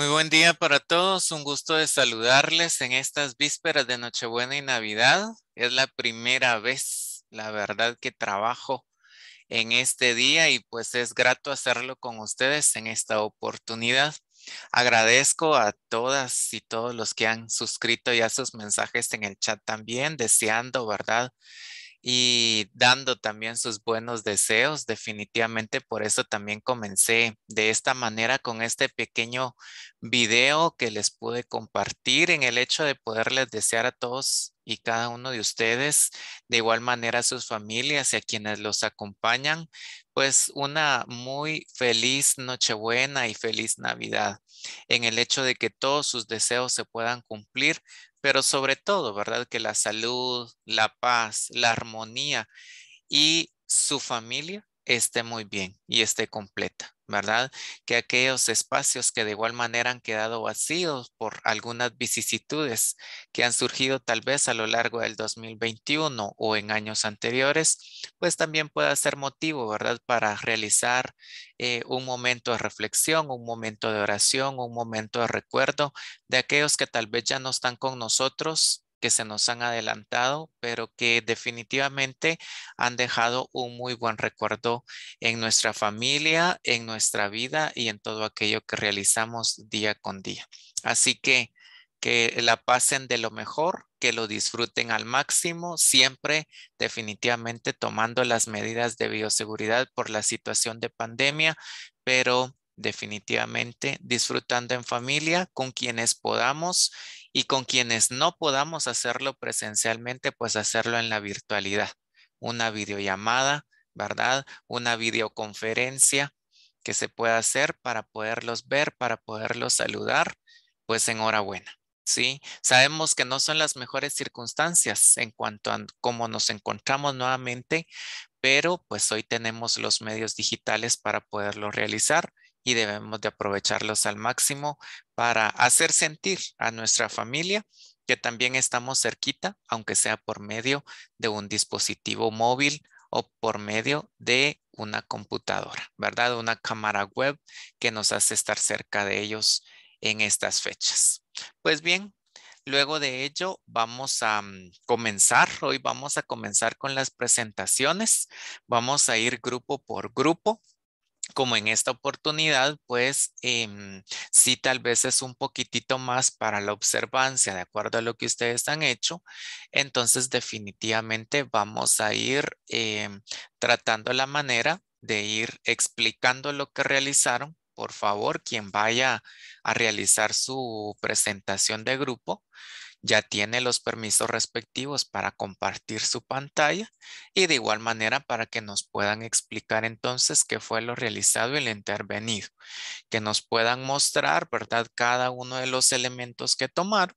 Muy buen día para todos, un gusto de saludarles en estas vísperas de Nochebuena y Navidad. Es la primera vez, la verdad, que trabajo en este día y pues es grato hacerlo con ustedes en esta oportunidad. Agradezco a todas y todos los que han suscrito ya sus mensajes en el chat también, deseando, ¿verdad? y dando también sus buenos deseos. Definitivamente por eso también comencé de esta manera con este pequeño video que les pude compartir en el hecho de poderles desear a todos y cada uno de ustedes, de igual manera a sus familias y a quienes los acompañan, pues una muy feliz Nochebuena y feliz Navidad en el hecho de que todos sus deseos se puedan cumplir pero sobre todo, ¿verdad? Que la salud, la paz, la armonía y su familia esté muy bien y esté completa, ¿verdad? Que aquellos espacios que de igual manera han quedado vacíos por algunas vicisitudes que han surgido tal vez a lo largo del 2021 o en años anteriores, pues también pueda ser motivo, ¿verdad? Para realizar eh, un momento de reflexión, un momento de oración, un momento de recuerdo de aquellos que tal vez ya no están con nosotros que se nos han adelantado, pero que definitivamente han dejado un muy buen recuerdo en nuestra familia, en nuestra vida y en todo aquello que realizamos día con día. Así que que la pasen de lo mejor, que lo disfruten al máximo, siempre definitivamente tomando las medidas de bioseguridad por la situación de pandemia, pero definitivamente disfrutando en familia con quienes podamos y con quienes no podamos hacerlo presencialmente, pues hacerlo en la virtualidad. Una videollamada, ¿verdad? Una videoconferencia que se pueda hacer para poderlos ver, para poderlos saludar, pues enhorabuena. Sí, sabemos que no son las mejores circunstancias en cuanto a cómo nos encontramos nuevamente, pero pues hoy tenemos los medios digitales para poderlo realizar y debemos de aprovecharlos al máximo para hacer sentir a nuestra familia que también estamos cerquita, aunque sea por medio de un dispositivo móvil o por medio de una computadora, ¿verdad? Una cámara web que nos hace estar cerca de ellos en estas fechas. Pues bien, Luego de ello vamos a mm, comenzar, hoy vamos a comenzar con las presentaciones, vamos a ir grupo por grupo como en esta oportunidad, pues si em, sí tal vez es un poquitito más para la observancia, de acuerdo a lo que ustedes han hecho, entonces definitivamente vamos a ir em, tratando la manera de ir explicando lo que realizaron. Por favor, quien vaya a realizar su presentación de grupo, ya tiene los permisos respectivos para compartir su pantalla y de igual manera para que nos puedan explicar entonces qué fue lo realizado y lo intervenido, que nos puedan mostrar, ¿verdad? Cada uno de los elementos que tomaron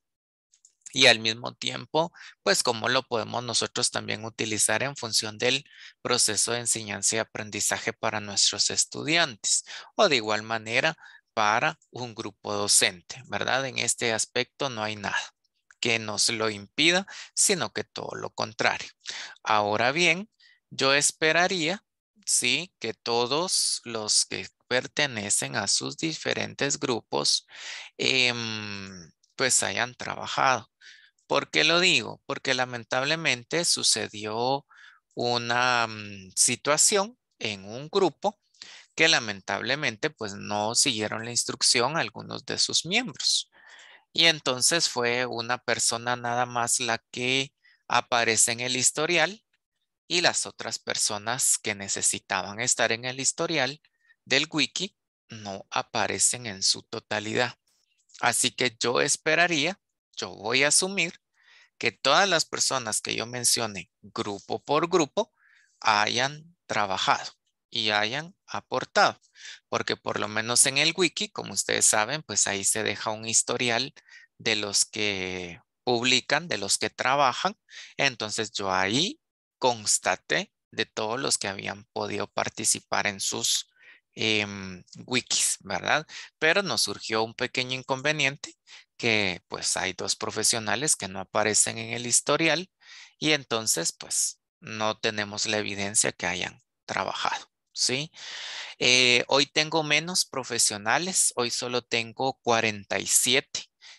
y al mismo tiempo, pues cómo lo podemos nosotros también utilizar en función del proceso de enseñanza y aprendizaje para nuestros estudiantes o de igual manera para un grupo docente, ¿verdad? En este aspecto no hay nada que nos lo impida, sino que todo lo contrario. Ahora bien, yo esperaría, sí, que todos los que pertenecen a sus diferentes grupos, em, pues hayan trabajado. ¿Por qué lo digo? Porque lamentablemente sucedió una mm, situación en un grupo que lamentablemente pues no siguieron la instrucción algunos de sus miembros. Y entonces fue una persona nada más la que aparece en el historial y las otras personas que necesitaban estar en el historial del wiki no aparecen en su totalidad. Así que yo esperaría, yo voy a asumir que todas las personas que yo mencione grupo por grupo hayan trabajado y hayan aportado. Porque por lo menos en el wiki, como ustedes saben, pues ahí se deja un historial de los que publican, de los que trabajan. Entonces yo ahí constaté de todos los que habían podido participar en sus em, wikis, ¿verdad? Pero nos surgió un pequeño inconveniente que pues hay dos profesionales que no aparecen en el historial y entonces pues no tenemos la evidencia que hayan trabajado. ¿sí? Eh, hoy tengo menos profesionales, hoy solo tengo 47.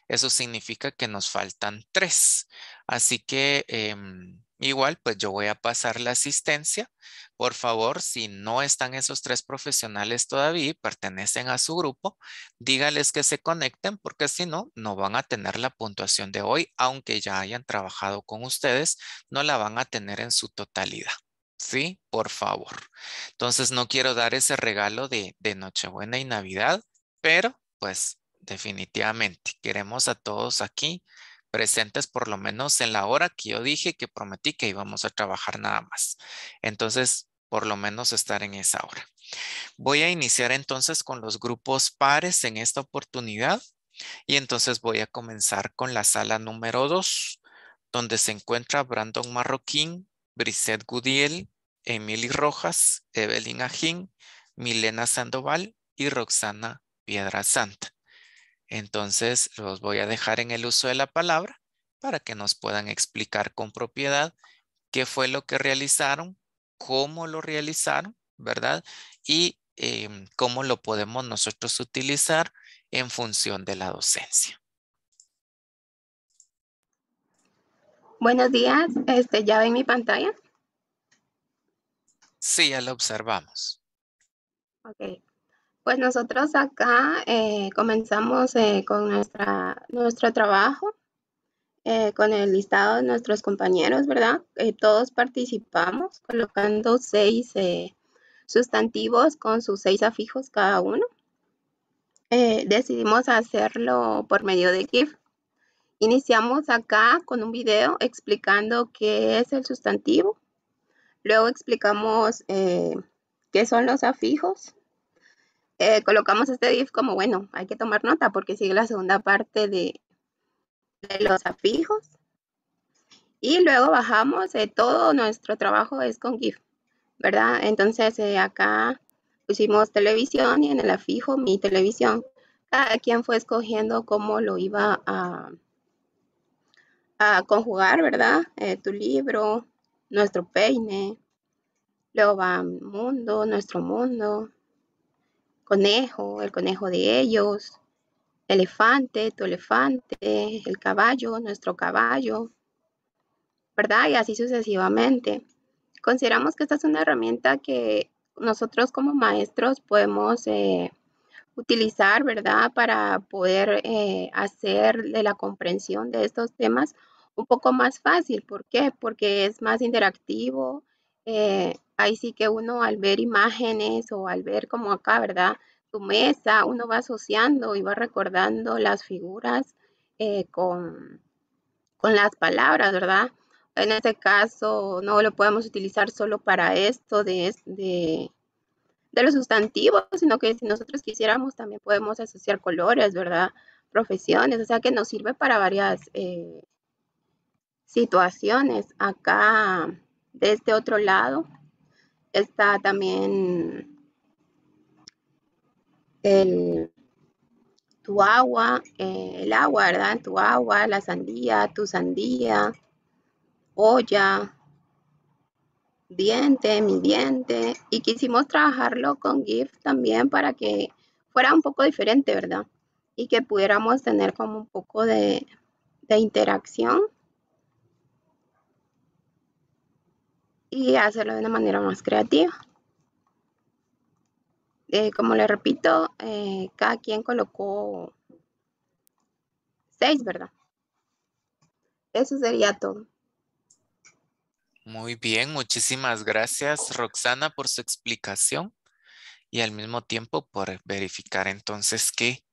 Eso significa que nos faltan tres. Así que em, igual, pues yo voy a pasar la asistencia. Por favor, si no están esos tres profesionales todavía y pertenecen a su grupo, dígales que se conecten porque si no, no van a tener la puntuación de hoy, aunque ya hayan trabajado con ustedes, no la van a tener en su totalidad. ¿sí? Por favor. Entonces no quiero dar ese regalo de, Nochebuena y Navidad, pero pues definitivamente queremos a todos aquí presentes por lo menos en la hora que yo dije que prometí que íbamos a trabajar nada más. Entonces, por lo menos estar en esa hora. Voy a iniciar entonces con los grupos pares en esta oportunidad y entonces voy a comenzar con la sala número 2, donde se encuentra Brandon Marroquín, Brisette Gudiel, Emily Rojas, Evelyn Ajín, Milena Sandoval y Roxana Piedra Santa. Entonces los voy a dejar en el uso de la palabra para que nos puedan explicar con propiedad qué fue lo que realizaron, cómo lo realizaron, ¿verdad? Y em, cómo lo podemos nosotros utilizar en función de la docencia. Buenos días, este, ya ven mi pantalla. Sí, ya lo observamos. Ok. Pues nosotros acá eh, comenzamos eh, con nuestra, nuestro trabajo, eh, con el listado de nuestros compañeros, ¿verdad? todos participamos colocando seis sustantivos con sus seis afijos cada uno. decidimos hacerlo por medio de GIF. Iniciamos acá con un video explicando qué es el sustantivo, Luego explicamos eh, qué son los afijos. Eh, colocamos este GIF como, bueno, hay que tomar nota porque sigue la segunda parte de, los afijos. Y luego bajamos, eh, todo nuestro trabajo es con GIF, ¿verdad? Entonces acá pusimos televisión y en el afijo mi televisión. Cada quien fue escogiendo cómo lo iba a conjugar, ¿verdad? tu libro, nuestro peine, luego va mundo, nuestro mundo, conejo, el conejo de ellos, elefante, tu elefante, el caballo, nuestro caballo, ¿verdad? Y así sucesivamente. Consideramos que esta es una herramienta que nosotros como maestros podemos eh, utilizar, ¿verdad? Para poder eh, hacer de la comprensión de estos temas un poco más fácil. ¿Por qué? Porque es más interactivo. Eh, ahí sí que uno al ver imágenes o al ver como acá, ¿verdad? Tu mesa, uno va asociando y va recordando las figuras eh, con, con las palabras, ¿verdad? En este caso no lo podemos utilizar solo para esto de, de, de los sustantivos, sino que si nosotros quisiéramos también podemos asociar colores, ¿verdad? Profesiones, o sea que nos sirve para varias... Eh, situaciones. Acá, de este otro lado, está también el tu agua, eh, el agua, ¿verdad? Tu agua, la sandía, tu sandía, olla, diente, mi diente. Y quisimos trabajarlo con GIF también para que fuera un poco diferente, ¿verdad? Y que pudiéramos tener como un poco de, de interacción y hacerlo de una manera más creativa. Eh, como le repito, eh, cada quien colocó seis, ¿verdad? Eso sería todo. Muy bien, muchísimas gracias Roxana por su explicación y al mismo tiempo por verificar entonces que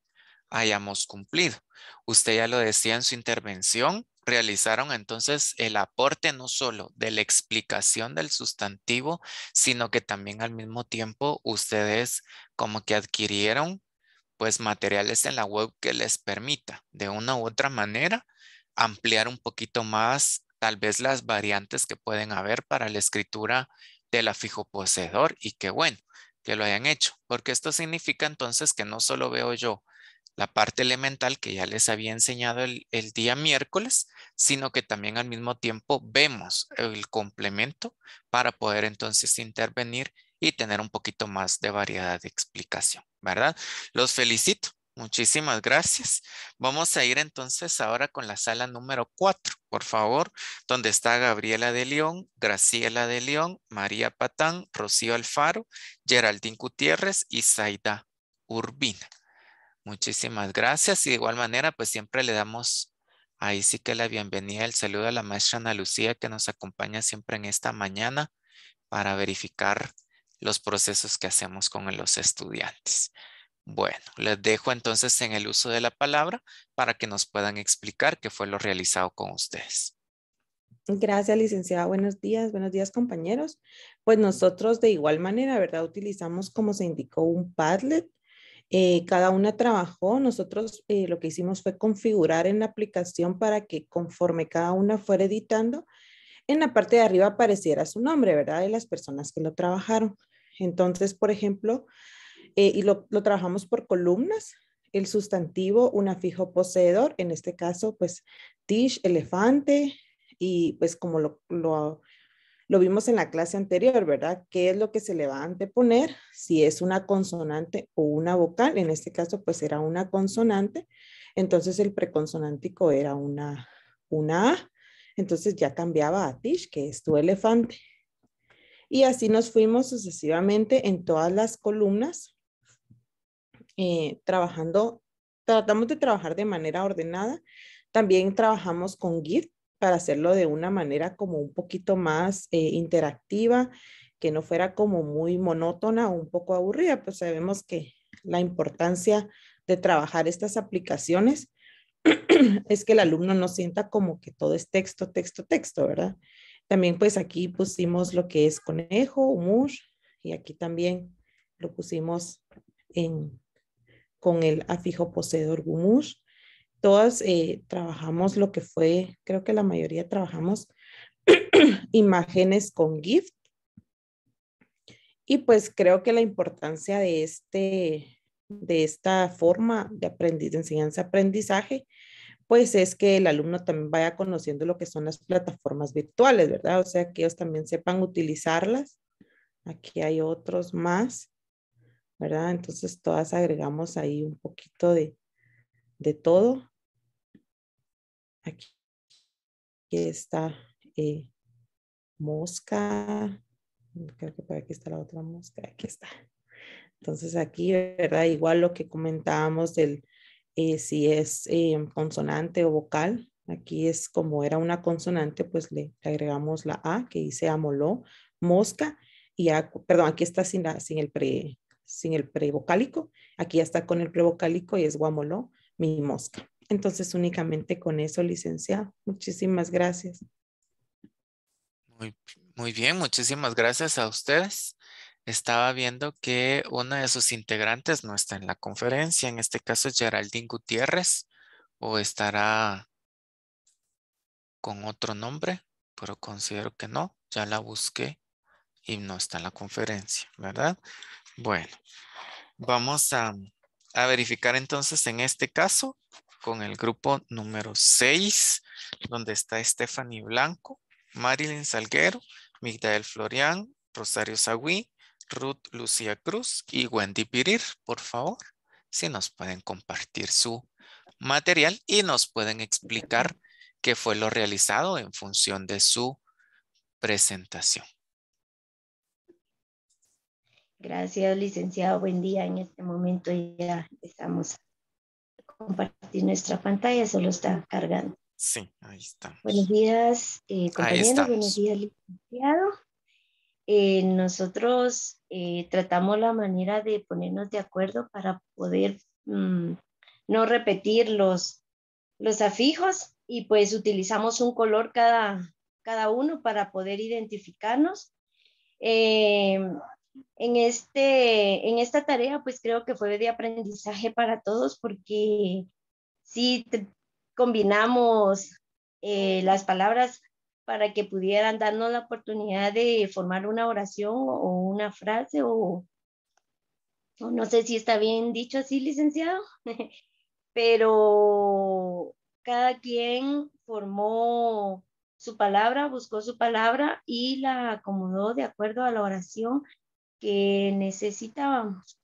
hayamos cumplido. Usted ya lo decía en su intervención, realizaron entonces el aporte no solo de la explicación del sustantivo, sino que también al mismo tiempo ustedes como que adquirieron pues materiales en la web que les permita de una u otra manera ampliar un poquito más tal vez las variantes que pueden haber para la escritura del afijo poseedor y qué bueno que lo hayan hecho, porque esto significa entonces que no solo veo yo la parte elemental que ya les había enseñado el, día miércoles, sino que también al mismo tiempo vemos el complemento para poder entonces intervenir y tener un poquito más de variedad de explicación, ¿verdad? Los felicito. Muchísimas gracias. Vamos a ir entonces ahora con la sala número 4, por favor, donde está Gabriela de León, Graciela de León, María Patán, Rocío Alfaro, Geraldín Gutiérrez y Zaida Urbina. Muchísimas gracias y de igual manera pues siempre le damos ahí sí que la bienvenida, el saludo a la maestra Ana Lucía que nos acompaña siempre en esta mañana para verificar los procesos que hacemos con los estudiantes. Bueno, les dejo entonces en el uso de la palabra para que nos puedan explicar qué fue lo realizado con ustedes. Gracias, licenciada. Buenos días, buenos días, compañeros. Pues nosotros de igual manera, ¿verdad? Utilizamos, como se indicó, un Padlet eh, cada una trabajó, nosotros eh, lo que hicimos fue configurar en la aplicación para que conforme cada una fuera editando, en la parte de arriba apareciera su nombre, ¿verdad? De las personas que lo trabajaron. Entonces, por ejemplo, eh, y lo, trabajamos por columnas, el sustantivo, un afijo poseedor, en este caso, pues, tish, elefante, y pues como lo, lo lo vimos en la clase anterior, ¿verdad? ¿Qué es lo que se le va a anteponer? Si es una consonante o una vocal, en este caso pues era una consonante, entonces el preconsonántico era una, una A, entonces ya cambiaba a Tish, que es tu elefante. Y así nos fuimos sucesivamente en todas las columnas, eh, trabajando, tratamos de trabajar de manera ordenada. También trabajamos con Git, para hacerlo de una manera como un poquito más eh, interactiva, que no fuera como muy monótona o un poco aburrida, pues sabemos que la importancia de trabajar estas aplicaciones es que el alumno no sienta como que todo es texto, texto, texto, ¿verdad? También pues aquí pusimos lo que es conejo, humor, y aquí también lo pusimos en, con el afijo poseedor gumush todas eh, trabajamos lo que fue, creo que la mayoría trabajamos imágenes con GIF. Y pues creo que la importancia de, este, de esta forma de, aprendiz, enseñanza-aprendizaje, pues es que el alumno también vaya conociendo lo que son las plataformas virtuales, ¿verdad? O sea, que ellos también sepan utilizarlas. Aquí hay otros más, ¿verdad? Entonces todas agregamos ahí un poquito de todo Aquí, está eh, mosca. Mm, creo que por aquí está la otra mosca. Aquí está. Entonces aquí, ¿verdad? Igual lo que comentábamos del eh, si es eh, consonante o vocal. Aquí es como era una consonante, pues le, agregamos la A que dice amoló, mosca. Y perdón, aquí está sin, la, sin el sin el prevocálico. Aquí ya está con el prevocálico y es guamoló, mi mosca. Entonces, únicamente con eso, licenciado. Muchísimas gracias. Muy, bien, muchísimas gracias a ustedes. Estaba viendo que una de sus integrantes no está en la conferencia, en este caso es Geraldine Gutiérrez, o estará con otro nombre, pero considero que no, ya la busqué y no está en la conferencia, ¿verdad? Bueno, vamos a verificar entonces en este caso con el grupo número 6, donde está Stephanie Blanco, Marilyn Salguero, Migdael Florian, Rosario Sagüí, Ruth Lucía Cruz y Wendy Pirir, por favor, si nos pueden compartir su material y nos pueden explicar qué fue lo realizado en función de su presentación. Gracias, licenciado. Buen día. En este momento ya estamos compartir nuestra pantalla, solo está cargando. Sí, ahí está. Buenos días, eh, compañeros. Buenos días, licenciado. Eh, nosotros eh, tratamos la manera de ponernos de acuerdo para poder mm, no repetir los, los afijos y pues utilizamos un color cada, cada uno para poder identificarnos. Eh, en, este, en esta tarea, pues creo que fue de aprendizaje para todos porque sí combinamos eh, las palabras para que pudieran darnos la oportunidad de formar una oración o una frase o no sé si está bien dicho así, licenciado, pero cada quien formó su palabra, buscó su palabra y la acomodó de acuerdo a la oración que necesitábamos.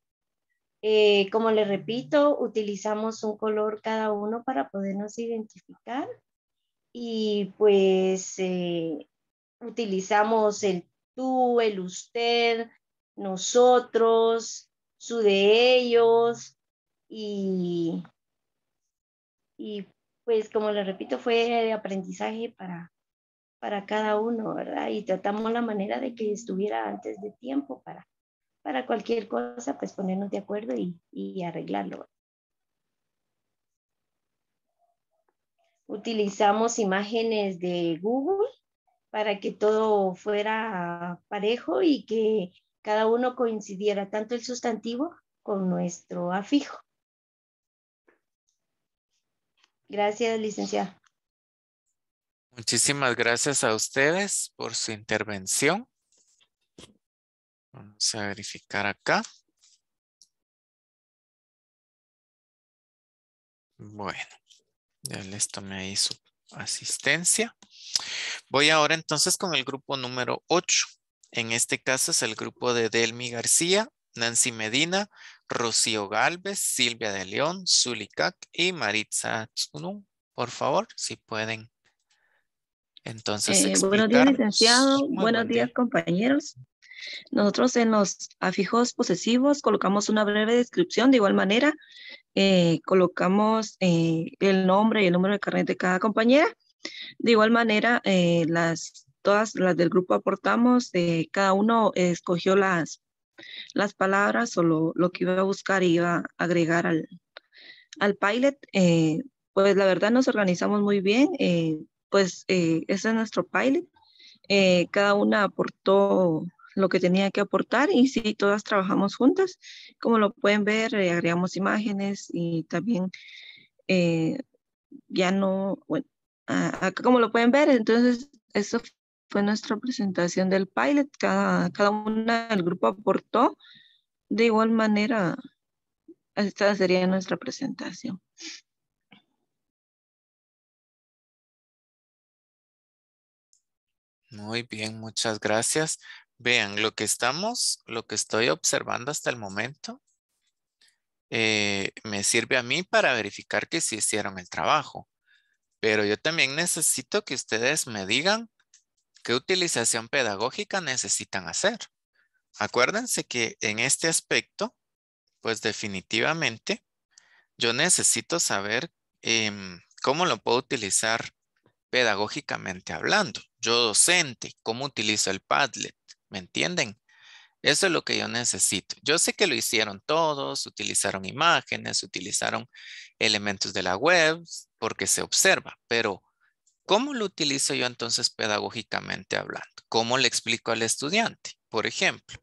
Eh, como les repito, utilizamos un color cada uno para podernos identificar y pues eh, utilizamos el tú, el usted, nosotros, su de ellos y, y pues como les repito fue de aprendizaje para, para cada uno, ¿verdad? Y tratamos la manera de que estuviera antes de tiempo para, para cualquier cosa, pues ponernos de acuerdo y, y arreglarlo. Utilizamos imágenes de Google para que todo fuera parejo y que cada uno coincidiera tanto el sustantivo con nuestro afijo. Gracias, licenciada. Muchísimas gracias a ustedes por su intervención. Vamos a verificar acá. Bueno, ya les tomé ahí su asistencia. Voy ahora entonces con el grupo número 8. En este caso es el grupo de Delmi García, Nancy Medina, Rocío Galvez, Silvia de León, Zulicac y Maritza Tsunun. Por favor, si pueden entonces, eh, buenos días, licenciado. Buenos días, compañeros. Nosotros en los afijos posesivos colocamos una breve descripción. De igual manera, eh, colocamos eh, el nombre y el número de carnet de cada compañera. De igual manera, las, todas las del grupo aportamos. cada uno escogió las, las palabras o lo, lo, que iba a buscar y iba a agregar al, al pilot. pues la verdad nos organizamos muy bien pues eh, ese es nuestro pilot. Eh, cada una aportó lo que tenía que aportar y sí, todas trabajamos juntas. Como lo pueden ver, eh, agregamos imágenes y también ya no, bueno, como lo pueden ver, entonces eso fue nuestra presentación del pilot. Cada, cada una del grupo aportó. De igual manera, esta sería nuestra presentación. Muy bien, muchas gracias. Vean, lo que estamos, lo que estoy observando hasta el momento, eh, me sirve a mí para verificar que sí hicieron el trabajo. Pero yo también necesito que ustedes me digan qué utilización pedagógica necesitan hacer. Acuérdense que en este aspecto, pues definitivamente, yo necesito saber em, cómo lo puedo utilizar pedagógicamente hablando yo docente, cómo utilizo el Padlet, ¿me entienden? Eso es lo que yo necesito. Yo sé que lo hicieron todos, utilizaron imágenes, utilizaron elementos de la web, porque se observa, pero ¿cómo lo utilizo yo entonces pedagógicamente hablando? ¿Cómo le explico al estudiante? Por ejemplo,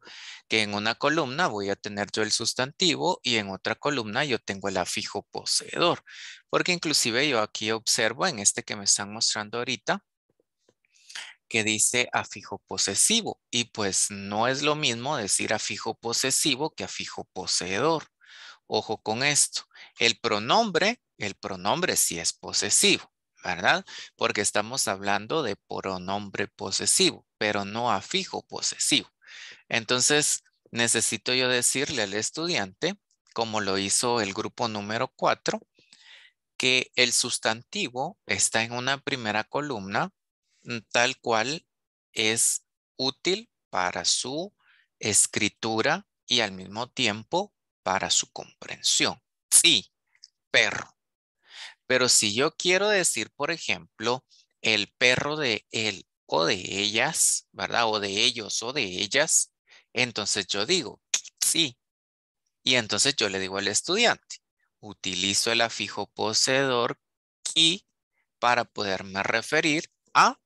que en una columna voy a tener yo el sustantivo y en otra columna yo tengo el afijo poseedor, porque inclusive yo aquí observo en este que me están mostrando ahorita, que dice afijo posesivo. Y pues no es lo mismo decir afijo posesivo que afijo poseedor. Ojo con esto. El pronombre, el pronombre sí es posesivo, ¿verdad? Porque estamos hablando de pronombre posesivo, pero no afijo posesivo. Entonces, necesito yo decirle al estudiante, como lo hizo el grupo número 4, que el sustantivo está en una primera columna Mm, tal cual es útil para su escritura y al mismo tiempo para su comprensión. Sí, perro. Pero si yo quiero decir, por ejemplo, el perro de él o de ellas, ¿verdad? O de ellos o de ellas, entonces yo digo, sí. Y entonces yo le digo al estudiante, utilizo el afijo poseedor qui para poderme referir a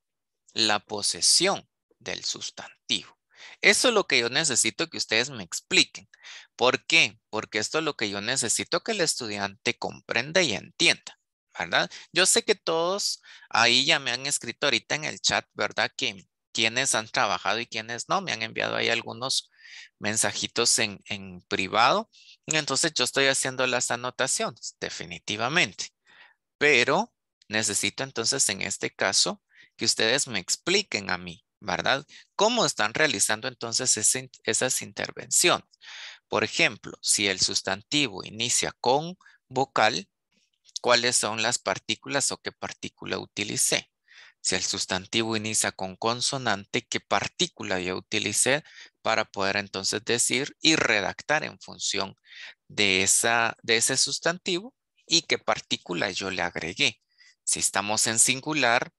la posesión del sustantivo. Eso es lo que yo necesito que ustedes me expliquen. ¿Por qué? Porque esto es lo que yo necesito que el estudiante comprenda y entienda, ¿verdad? Yo sé que todos ahí ya me han escrito ahorita en el chat, ¿verdad? Que quienes han trabajado y quienes no. Me han enviado ahí algunos mensajitos en, en privado. Entonces yo estoy haciendo las anotaciones, definitivamente. Pero necesito entonces en este caso que ustedes me expliquen a mí, ¿verdad? ¿Cómo están realizando entonces esas intervenciones? Por ejemplo, si el sustantivo inicia con vocal, ¿cuáles son las partículas o qué partícula utilicé? Si el sustantivo inicia con consonante, ¿qué partícula yo utilicé para poder entonces decir y redactar en función de ese sustantivo y qué partícula yo le agregué? Si estamos en singular,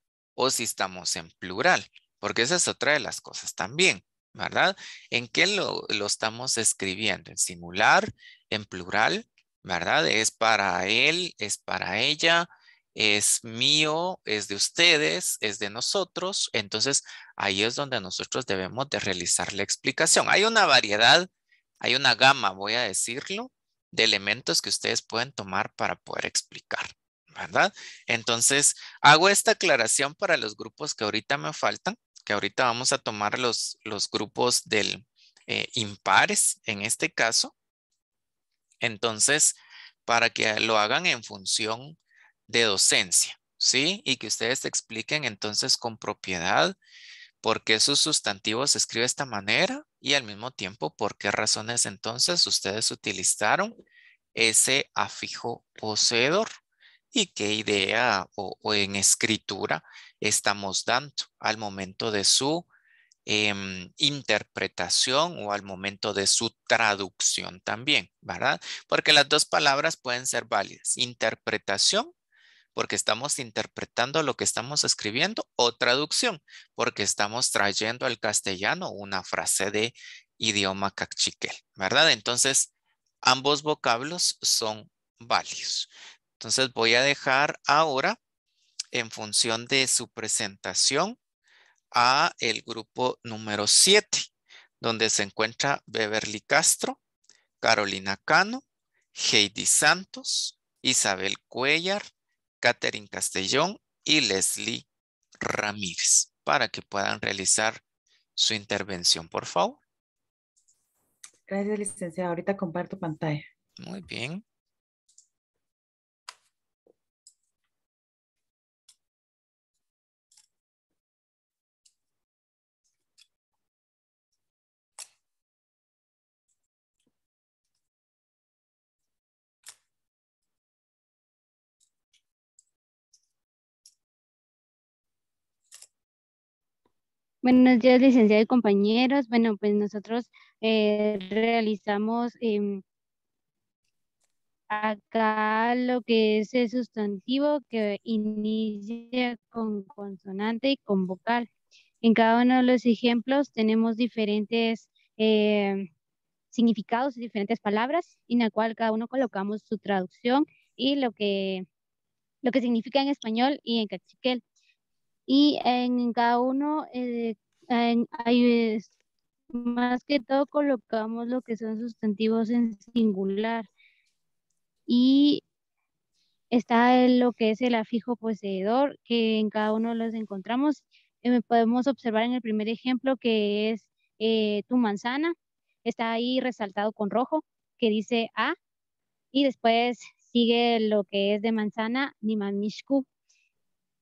o si estamos en plural, porque esa es otra de las cosas también, ¿verdad? ¿En qué lo, estamos escribiendo? ¿En singular? ¿En plural? ¿Verdad? Es para él, es para ella, es mío, es de ustedes, es de nosotros. Entonces, ahí es donde nosotros debemos de realizar la explicación. Hay una variedad, hay una gama, voy a decirlo, de elementos que ustedes pueden tomar para poder explicar. ¿verdad? Entonces, hago esta aclaración para los grupos que ahorita me faltan, que ahorita vamos a tomar los, grupos del eh, impares en este caso. Entonces, para que lo hagan en función de docencia, ¿sí? Y que ustedes expliquen entonces con propiedad por qué sus sustantivos se escribe de esta manera y al mismo tiempo por qué razones entonces ustedes utilizaron ese afijo poseedor, y qué idea o, en escritura estamos dando al momento de su em, interpretación o al momento de su traducción también, ¿verdad? Porque las dos palabras pueden ser válidas. Interpretación, porque estamos interpretando lo que estamos escribiendo, o traducción, porque estamos trayendo al castellano una frase de idioma cachiquel, ¿verdad? Entonces, ambos vocablos son válidos. Entonces voy a dejar ahora en función de su presentación a el grupo número 7, donde se encuentra Beverly Castro, Carolina Cano, Heidi Santos, Isabel Cuellar, Catherine Castellón y Leslie Ramírez, para que puedan realizar su intervención, por favor. Gracias, licenciada, Ahorita comparto pantalla. Muy bien. Buenos días, licenciados y compañeros. Bueno, pues nosotros eh, realizamos em, acá lo que es el sustantivo que inicia con consonante y con vocal. En cada uno de los ejemplos tenemos diferentes em, significados y diferentes palabras, en la cual cada uno colocamos su traducción y lo que, lo que significa en español y en cachiquel y en cada uno eh, más que todo colocamos lo que son sustantivos en singular y está lo que es el afijo poseedor que en cada uno los encontramos. Eh, podemos observar en el primer ejemplo que es eh, tu manzana, está ahí resaltado con rojo que dice A y después sigue lo que es de manzana, nimamishku,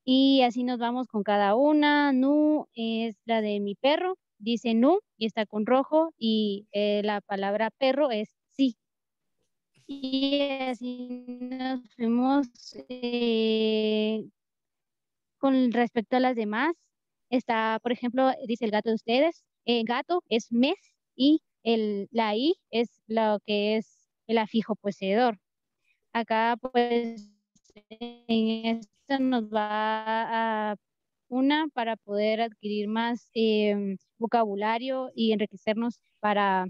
y así nos vamos con cada una. Nu es la de mi perro, dice nu y está con rojo y eh, la palabra perro es sí. Y así nos fuimos eh, con respecto a las demás. Está, por ejemplo, dice el gato de ustedes, El gato es mes y el, la i es lo que es el afijo poseedor. Acá pues en esta nos va a una para poder adquirir más em, vocabulario y enriquecernos para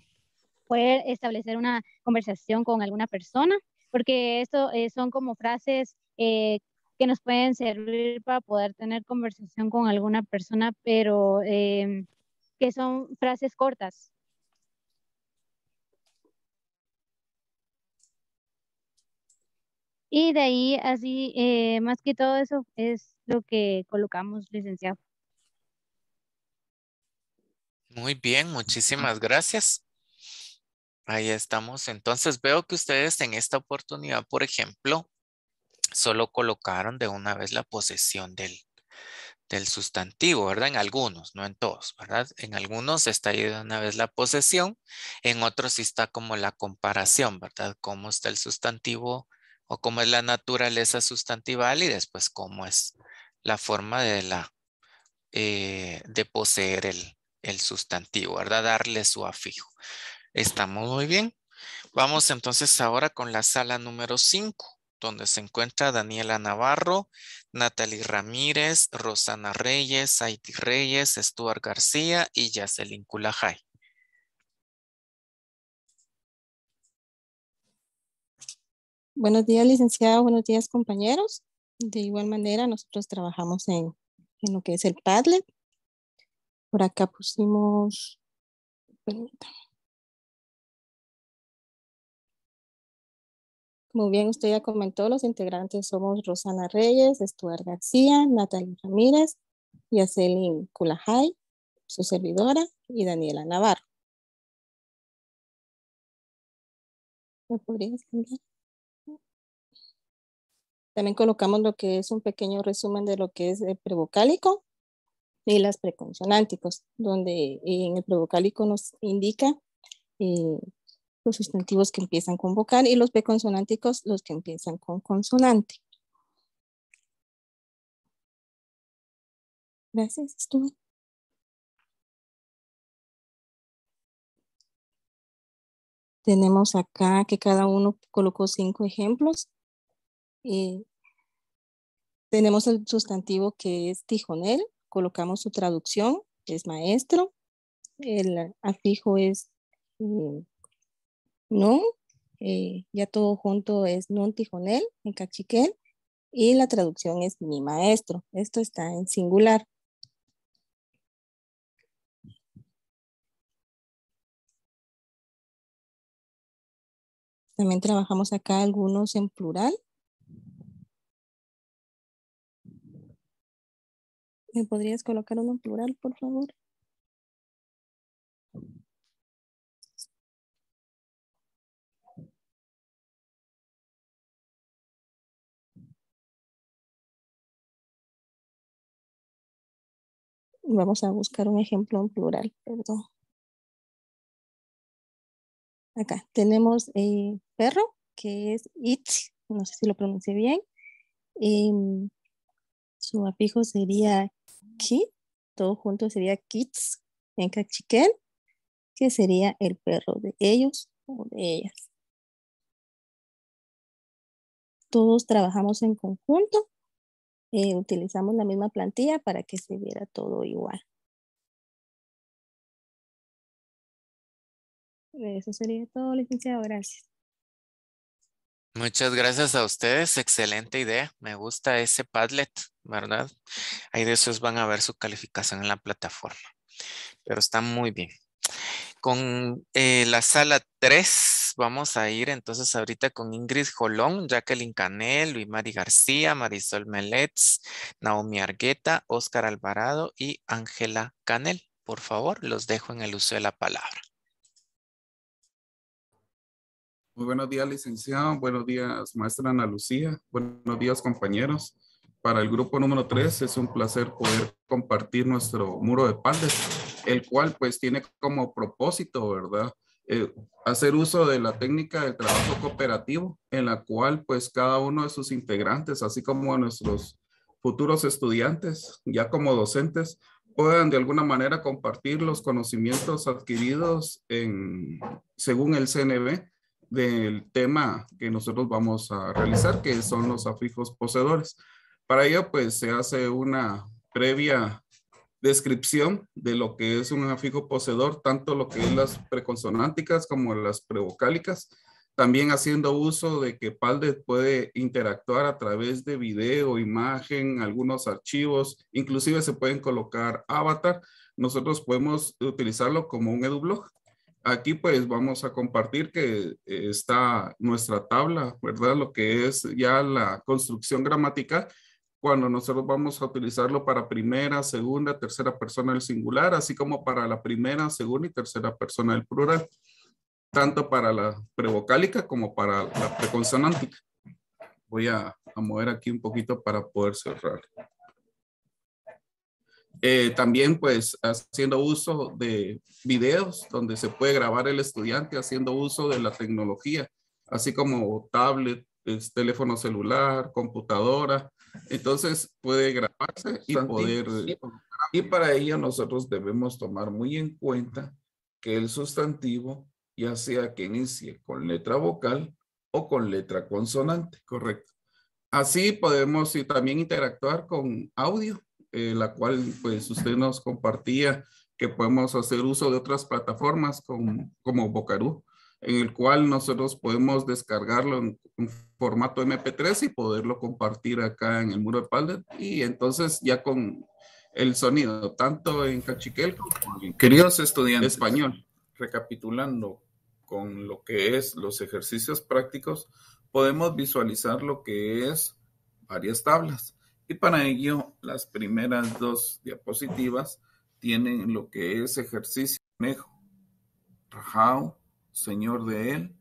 poder establecer una conversación con alguna persona, porque esto eh, son como frases eh, que nos pueden servir para poder tener conversación con alguna persona, pero em, que son frases cortas, Y de ahí, así, eh, más que todo eso es lo que colocamos, licenciado. Muy bien, muchísimas gracias. Ahí estamos. Entonces veo que ustedes en esta oportunidad, por ejemplo, solo colocaron de una vez la posesión del, del sustantivo, ¿verdad? En algunos, no en todos, ¿verdad? En algunos está ahí de una vez la posesión, en otros sí está como la comparación, ¿verdad? Cómo está el sustantivo o cómo es la naturaleza sustantival y después cómo es la forma de la eh, de poseer el, sustantivo, ¿verdad? Darle su afijo. Estamos muy bien. Vamos entonces ahora con la sala número 5, donde se encuentra Daniela Navarro, Natalie Ramírez, Rosana Reyes, Haiti Reyes, Stuart García y Yacelín Culajay. Buenos días, licenciado. Buenos días, compañeros. De igual manera, nosotros trabajamos en, lo que es el Padlet. Por acá pusimos, Como bien, usted ya comentó, los integrantes somos Rosana Reyes, Estuar García, Natalia Ramírez, Yacelyn Kulajay, su servidora, y Daniela Navarro. ¿Me podrías cambiar? También colocamos lo que es un pequeño resumen de lo que es el prevocálico y las preconsonánticos, donde en el prevocálico nos indica eh, los sustantivos que empiezan con vocal y los preconsonánticos los que empiezan con consonante. Gracias, Stuart. Tenemos acá que cada uno colocó cinco ejemplos y tenemos el sustantivo que es tijonel, colocamos su traducción, es maestro. El afijo es mm, eh, ya todo junto es non tijonel en cachiquel. Y la traducción es mi maestro. Esto está en singular. También trabajamos acá algunos en plural. ¿Me podrías colocar uno en plural, por favor? Vamos a buscar un ejemplo en plural, perdón. Acá tenemos eh, perro, que es it, no sé si lo pronuncié bien. Em, su afijo sería Aquí, todo junto sería Kits en cachiquel, que sería el perro de ellos o de ellas. Todos trabajamos en conjunto, eh, utilizamos la misma plantilla para que se viera todo igual. Eso sería todo, licenciado. Gracias. Muchas gracias a ustedes. Excelente idea. Me gusta ese Padlet, ¿verdad? Ahí de esos van a ver su calificación en la plataforma. Pero está muy bien. Con eh, la sala 3 vamos a ir entonces ahorita con Ingrid Jolón, Jacqueline Canel, Luis Mari García, Marisol Meletz, Naomi Argueta, Óscar Alvarado y Ángela Canel. Por favor, los dejo en el uso de la palabra. buenos días, licenciado. Buenos días, maestra Ana Lucía. Buenos días, compañeros. Para el grupo número 3 es un placer poder compartir nuestro muro de paldes, el cual pues tiene como propósito, ¿verdad? Eh, hacer uso de la técnica del trabajo cooperativo, en la cual pues cada uno de sus integrantes, así como nuestros futuros estudiantes, ya como docentes, puedan de alguna manera compartir los conocimientos adquiridos en, según el CNB del tema que nosotros vamos a realizar, que son los afijos poseedores. Para ello, pues se hace una previa descripción de lo que es un afijo poseedor, tanto lo que es las preconsonánticas como las prevocálicas, también haciendo uso de que Palde puede interactuar a través de video, imagen, algunos archivos, inclusive se pueden colocar avatar. Nosotros podemos utilizarlo como un edublog Aquí pues vamos a compartir que eh, está nuestra tabla, ¿verdad? Lo que es ya la construcción gramática, cuando nosotros vamos a utilizarlo para primera, segunda, tercera persona del singular, así como para la primera, segunda y tercera persona del plural, tanto para la prevocálica como para la preconsonántica. Voy a mover aquí un poquito para poder cerrar. Eh, también pues haciendo uso de videos donde se puede grabar el estudiante haciendo uso de la tecnología, así como tablet, es, teléfono celular, computadora. Entonces puede grabarse y poder... Y para ello nosotros debemos tomar muy en cuenta que el sustantivo, ya sea que inicie con letra vocal o con letra consonante. Correcto. Así podemos y también interactuar con audio eh, la cual pues usted nos compartía que podemos hacer uso de otras plataformas como, Bocarú, en el cual nosotros podemos descargarlo en, formato MP3 y poderlo compartir acá en el muro de Pallet y entonces ya con el sonido, tanto en cachiquel como en Queridos estudiantes, español. Recapitulando con lo que es los ejercicios prácticos, podemos visualizar lo que es varias tablas y para ello, las primeras dos diapositivas tienen lo que es ejercicio conejo, rajao, señor de él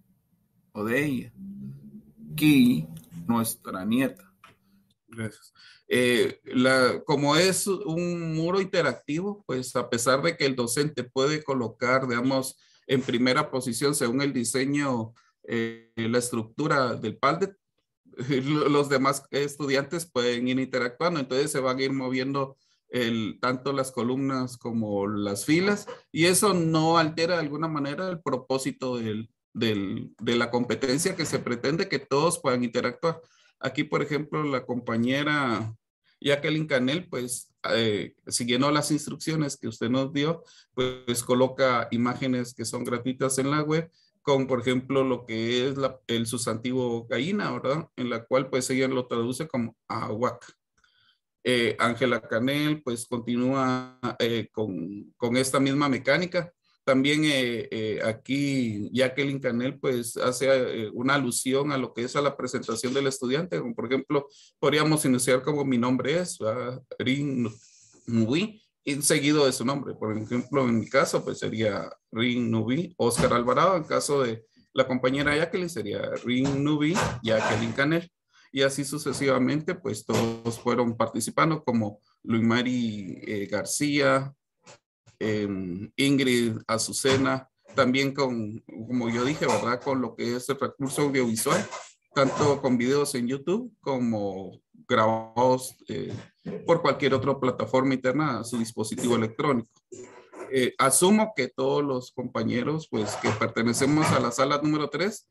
o de ella, Ki, nuestra nieta. Gracias. Eh, como es un muro interactivo, pues a pesar de que el docente puede colocar, digamos, en primera posición según el diseño, eh, la estructura del de... los demás estudiantes pueden ir interactuando, entonces se van a ir moviendo tanto las columnas como las filas y eso no altera de alguna manera el propósito de la competencia que se pretende que todos puedan interactuar. Aquí, por ejemplo, la compañera Jacqueline Canel, pues eh, siguiendo las instrucciones que usted nos dio, pues coloca imágenes que son gratuitas en la web con, por ejemplo, lo que es el sustantivo caína, ¿verdad? En la cual, pues, ella lo traduce como aguac. Eh, Ángela Canel, pues, continúa eh, con, esta misma mecánica. También eh, aquí Jacqueline Canel, pues, hace una alusión a lo que es a la presentación del estudiante. por ejemplo, podríamos iniciar como mi nombre es, Rin Nui seguido de su nombre. Por ejemplo, en mi caso, pues sería Ring Nubi, Oscar Alvarado. En caso de la compañera Jacqueline, sería Ring Nubi, Jacqueline Canel. Y así sucesivamente, pues todos fueron participando, como Luis Mari eh, García, em, Ingrid Azucena, también con, como yo dije, ¿verdad? Con lo que es el recurso audiovisual, tanto con videos en YouTube como grabados eh, por cualquier otra plataforma interna a su dispositivo electrónico. Eh, asumo que todos los compañeros pues, que pertenecemos a la sala número 3,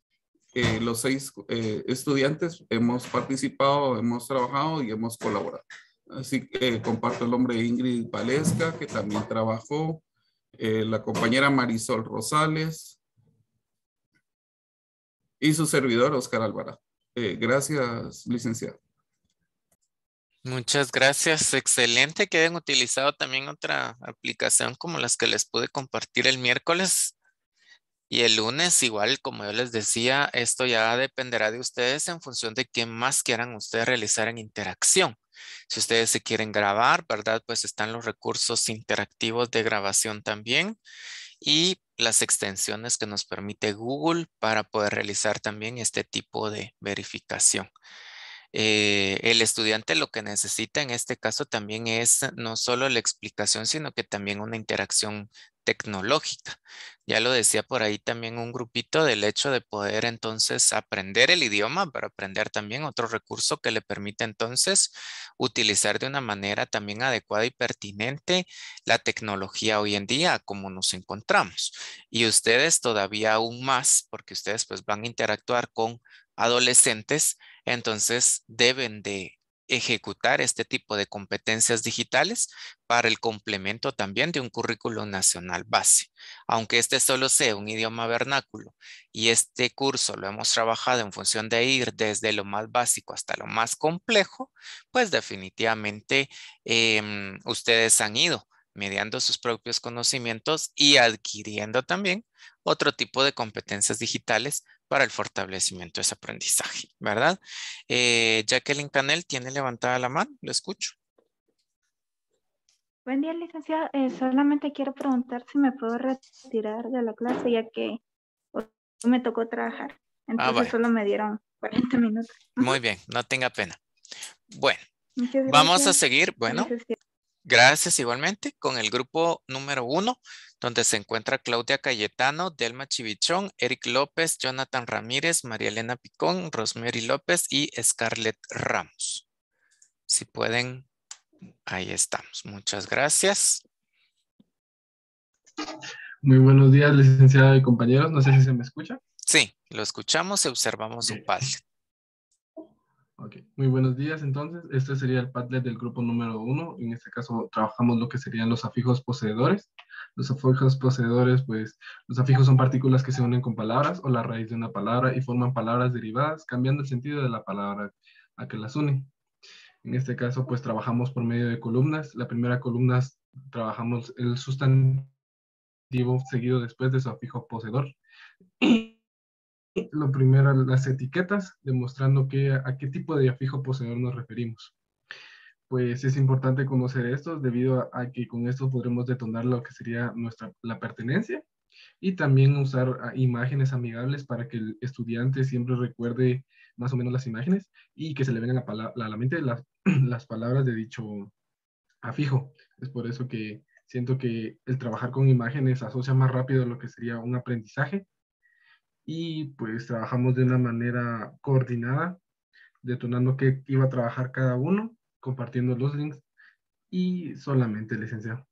eh, los seis estudiantes, hemos participado, hemos trabajado y hemos colaborado. Así que comparto el nombre de Ingrid Valesca, que también trabajó, la compañera Marisol Rosales y su servidor Oscar Álvarez. gracias, licenciado. Muchas gracias. Excelente que hayan utilizado también otra aplicación como las que les pude compartir el miércoles. Y el lunes, igual, como yo les decía, esto ya dependerá de ustedes en función de qué más quieran ustedes realizar en interacción. Si ustedes se quieren grabar, ¿verdad? Pues están los recursos interactivos de grabación también y las extensiones que nos permite Google para poder realizar también este tipo de verificación. Eh, el estudiante lo que necesita en este caso también es no solo la explicación, sino que también una interacción tecnológica. Ya lo decía por ahí también un grupito del hecho de poder entonces aprender el idioma, pero aprender también otro recurso que le permite entonces utilizar de una manera también adecuada y pertinente la tecnología hoy en día como nos encontramos. Y ustedes todavía aún más, porque ustedes pues van a interactuar con adolescentes entonces, deben de ejecutar este tipo de competencias digitales para el complemento también de un currículo nacional base. Aunque este solo sea un idioma vernáculo y este curso lo hemos trabajado en función de ir desde lo más básico hasta lo más complejo, pues definitivamente em, ustedes han ido mediando sus propios conocimientos y adquiriendo también otro tipo de competencias digitales para el fortalecimiento de ese aprendizaje, ¿verdad? Eh, Jacqueline Canel tiene levantada la mano, lo escucho. Buen día, licenciada. Eh, solamente quiero preguntar si me puedo retirar de la clase ya que me tocó trabajar. Ah, Entonces solo me dieron 40 minutos. Muy bien, no tenga pena. Bueno, vamos a seguir. Bueno, Gracias igualmente con el grupo número uno, donde se encuentra Claudia Cayetano, Delma Chivichón, Eric López, Jonathan Ramírez, María Elena Picón, Rosemary López y Scarlett Ramos. Si pueden, ahí estamos. Muchas gracias. Muy buenos días, licenciada y compañeros. No sé si se me escucha. Sí, lo escuchamos y observamos su padre muy buenos días. Entonces, este sería el Padlet del grupo número uno. En este caso, trabajamos lo que serían los afijos poseedores. Los afijos poseedores, pues, los afijos son partículas que se unen con palabras o la raíz de una palabra y forman palabras derivadas, cambiando el sentido de la palabra a que las une. En este caso, pues, trabajamos por medio de columnas. La primera columna trabajamos el sustantivo seguido después de su afijo poseedor. lo primero las etiquetas, demostrando a qué tipo de afijo poseedor nos referimos. Pues es importante conocer estos debido a, que con esto podremos detonar lo que sería nuestra, la pertenencia y también usar ah, imágenes amigables para que el estudiante siempre recuerde más o menos las imágenes y que se le vengan a la, mente las, las palabras de dicho afijo. Es por eso que siento que el trabajar con imágenes asocia más rápido lo que sería un aprendizaje y pues trabajamos de una manera coordinada, detonando que iba a trabajar cada uno, compartiendo los links y solamente licenciado.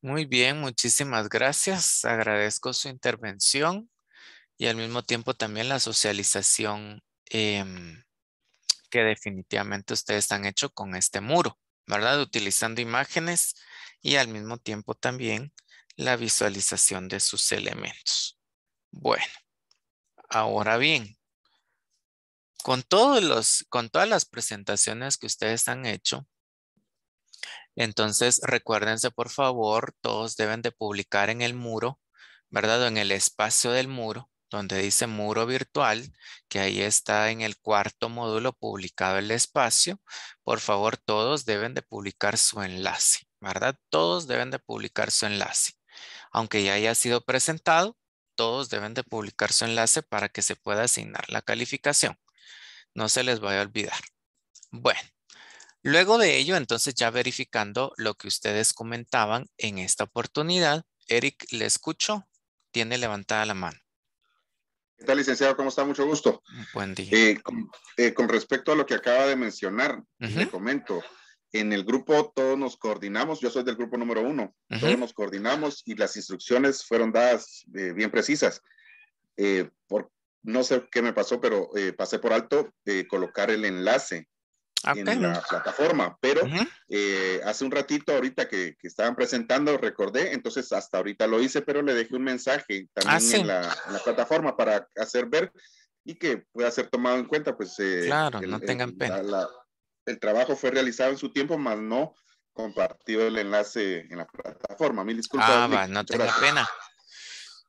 Muy bien, muchísimas gracias. Agradezco su intervención y al mismo tiempo también la socialización em, que definitivamente ustedes han hecho con este muro, ¿verdad? Utilizando imágenes y al mismo tiempo también la visualización de sus elementos. Bueno, ahora bien, con, todos los, con todas las presentaciones que ustedes han hecho, entonces recuérdense por favor, todos deben de publicar en el muro, ¿verdad? en el espacio del muro, donde dice muro virtual, que ahí está en el cuarto módulo publicado el espacio. Por favor, todos deben de publicar su enlace, ¿verdad? Todos deben de publicar su enlace. Aunque ya haya sido presentado, todos deben de publicar su enlace para que se pueda asignar la calificación. No se les vaya a olvidar. Bueno, luego de ello, entonces ya verificando lo que ustedes comentaban en esta oportunidad, Eric, le escucho, tiene levantada la mano. ¿Qué tal, licenciado? ¿Cómo está? Mucho gusto. Buen día. Eh, eh, con, respecto a lo que acaba de mencionar, le comento, en el grupo todos nos coordinamos, yo soy del grupo número uno, todos nos coordinamos y las instrucciones fueron dadas eh, bien precisas. Eh, por, no sé qué me pasó, pero eh, pasé por alto colocar el enlace ah, en la plataforma, pero hace un ratito ahorita que, estaban presentando, recordé, entonces hasta ahorita lo hice, pero le dejé un mensaje también ah, en, la, plataforma para hacer ver y que pueda ser tomado en cuenta, pues, eh, claro, no tengan pena el trabajo fue realizado en su tiempo, más no compartido el enlace en la plataforma. Mil disculpas. Ah, no tenga pena.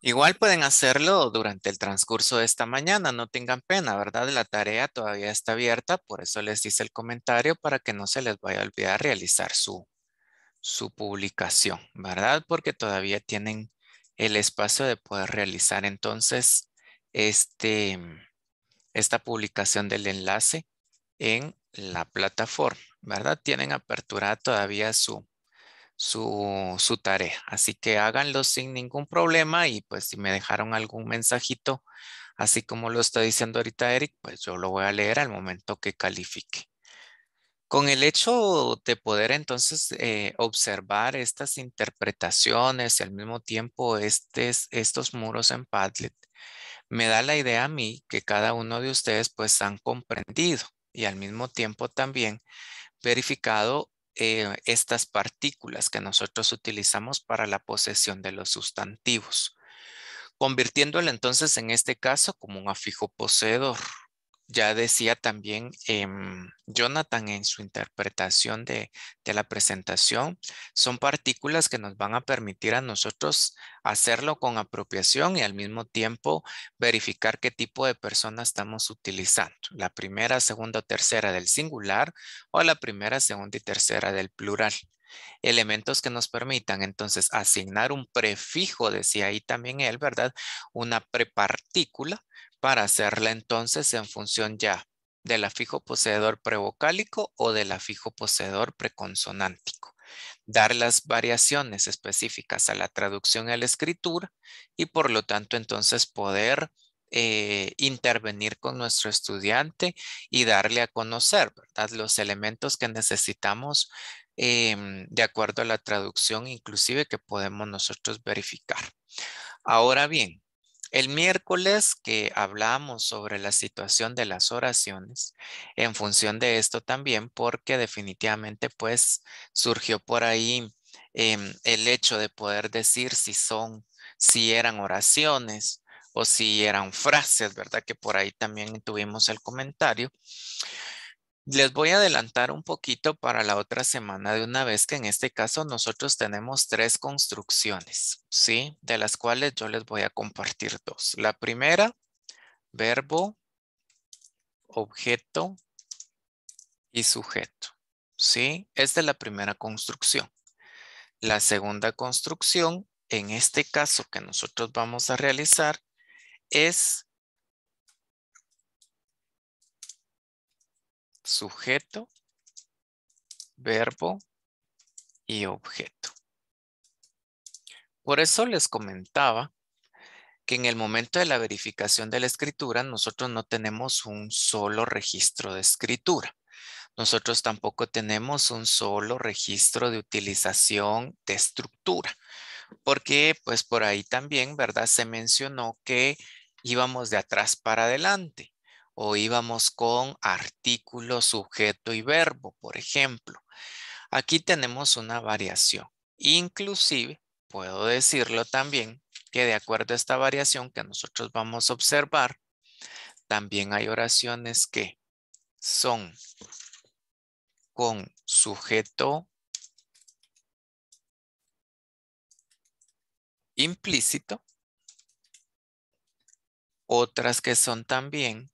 Igual pueden hacerlo durante el transcurso de esta mañana, no tengan pena, ¿verdad? La tarea todavía está abierta, por eso les hice el comentario para que no se les vaya a olvidar realizar su, su publicación, ¿verdad? Porque todavía tienen el espacio de poder realizar entonces este, esta publicación del enlace en la plataforma, ¿verdad? Tienen apertura todavía su, su, tarea. Así que háganlo sin ningún problema y pues si me dejaron algún mensajito, así como lo está diciendo ahorita Eric, pues yo lo voy a leer al momento que califique. Con el hecho de poder entonces eh, observar estas interpretaciones y al mismo tiempo estos muros en Padlet, me da la idea a mí que cada uno de ustedes pues han comprendido y al mismo tiempo también verificado eh, estas partículas que nosotros utilizamos para la posesión de los sustantivos, convirtiéndolo entonces en este caso como un afijo poseedor ya decía también em, Jonathan en su interpretación de, de, la presentación, son partículas que nos van a permitir a nosotros hacerlo con apropiación y al mismo tiempo verificar qué tipo de persona estamos utilizando. La primera, segunda o tercera del singular o la primera, segunda y tercera del plural elementos que nos permitan entonces asignar un prefijo, decía ahí también él, ¿verdad? Una prepartícula para hacerla entonces en función ya del afijo poseedor prevocálico o del afijo poseedor preconsonántico. Dar las variaciones específicas a la traducción y a la escritura y por lo tanto entonces poder eh, intervenir con nuestro estudiante y darle a conocer los elementos que necesitamos em, de acuerdo a la traducción inclusive que podemos nosotros verificar. Ahora bien, el miércoles que hablamos sobre la situación de las oraciones, en función de esto también, porque definitivamente pues surgió por ahí em, el hecho de poder decir si son, si eran oraciones o si eran frases, ¿verdad? Que por ahí también tuvimos el comentario. Les voy a adelantar un poquito para la otra semana de una vez que en este caso nosotros tenemos tres construcciones, ¿sí? De las cuales yo les voy a compartir dos. La primera, verbo, objeto y sujeto, ¿sí? Esta es la primera construcción. La segunda construcción, en este caso que nosotros vamos a realizar, es sujeto, verbo y objeto. Por eso les comentaba que en el momento de la verificación de la escritura nosotros no tenemos un solo registro de escritura. Nosotros tampoco tenemos un solo registro de utilización de estructura, porque pues por ahí también, ¿verdad? Se mencionó que íbamos de atrás para adelante o íbamos con artículo, sujeto y verbo, por ejemplo. Aquí tenemos una variación. Inclusive, puedo decirlo también, que de acuerdo a esta variación que nosotros vamos a observar, también hay oraciones que son con sujeto implícito, otras que son también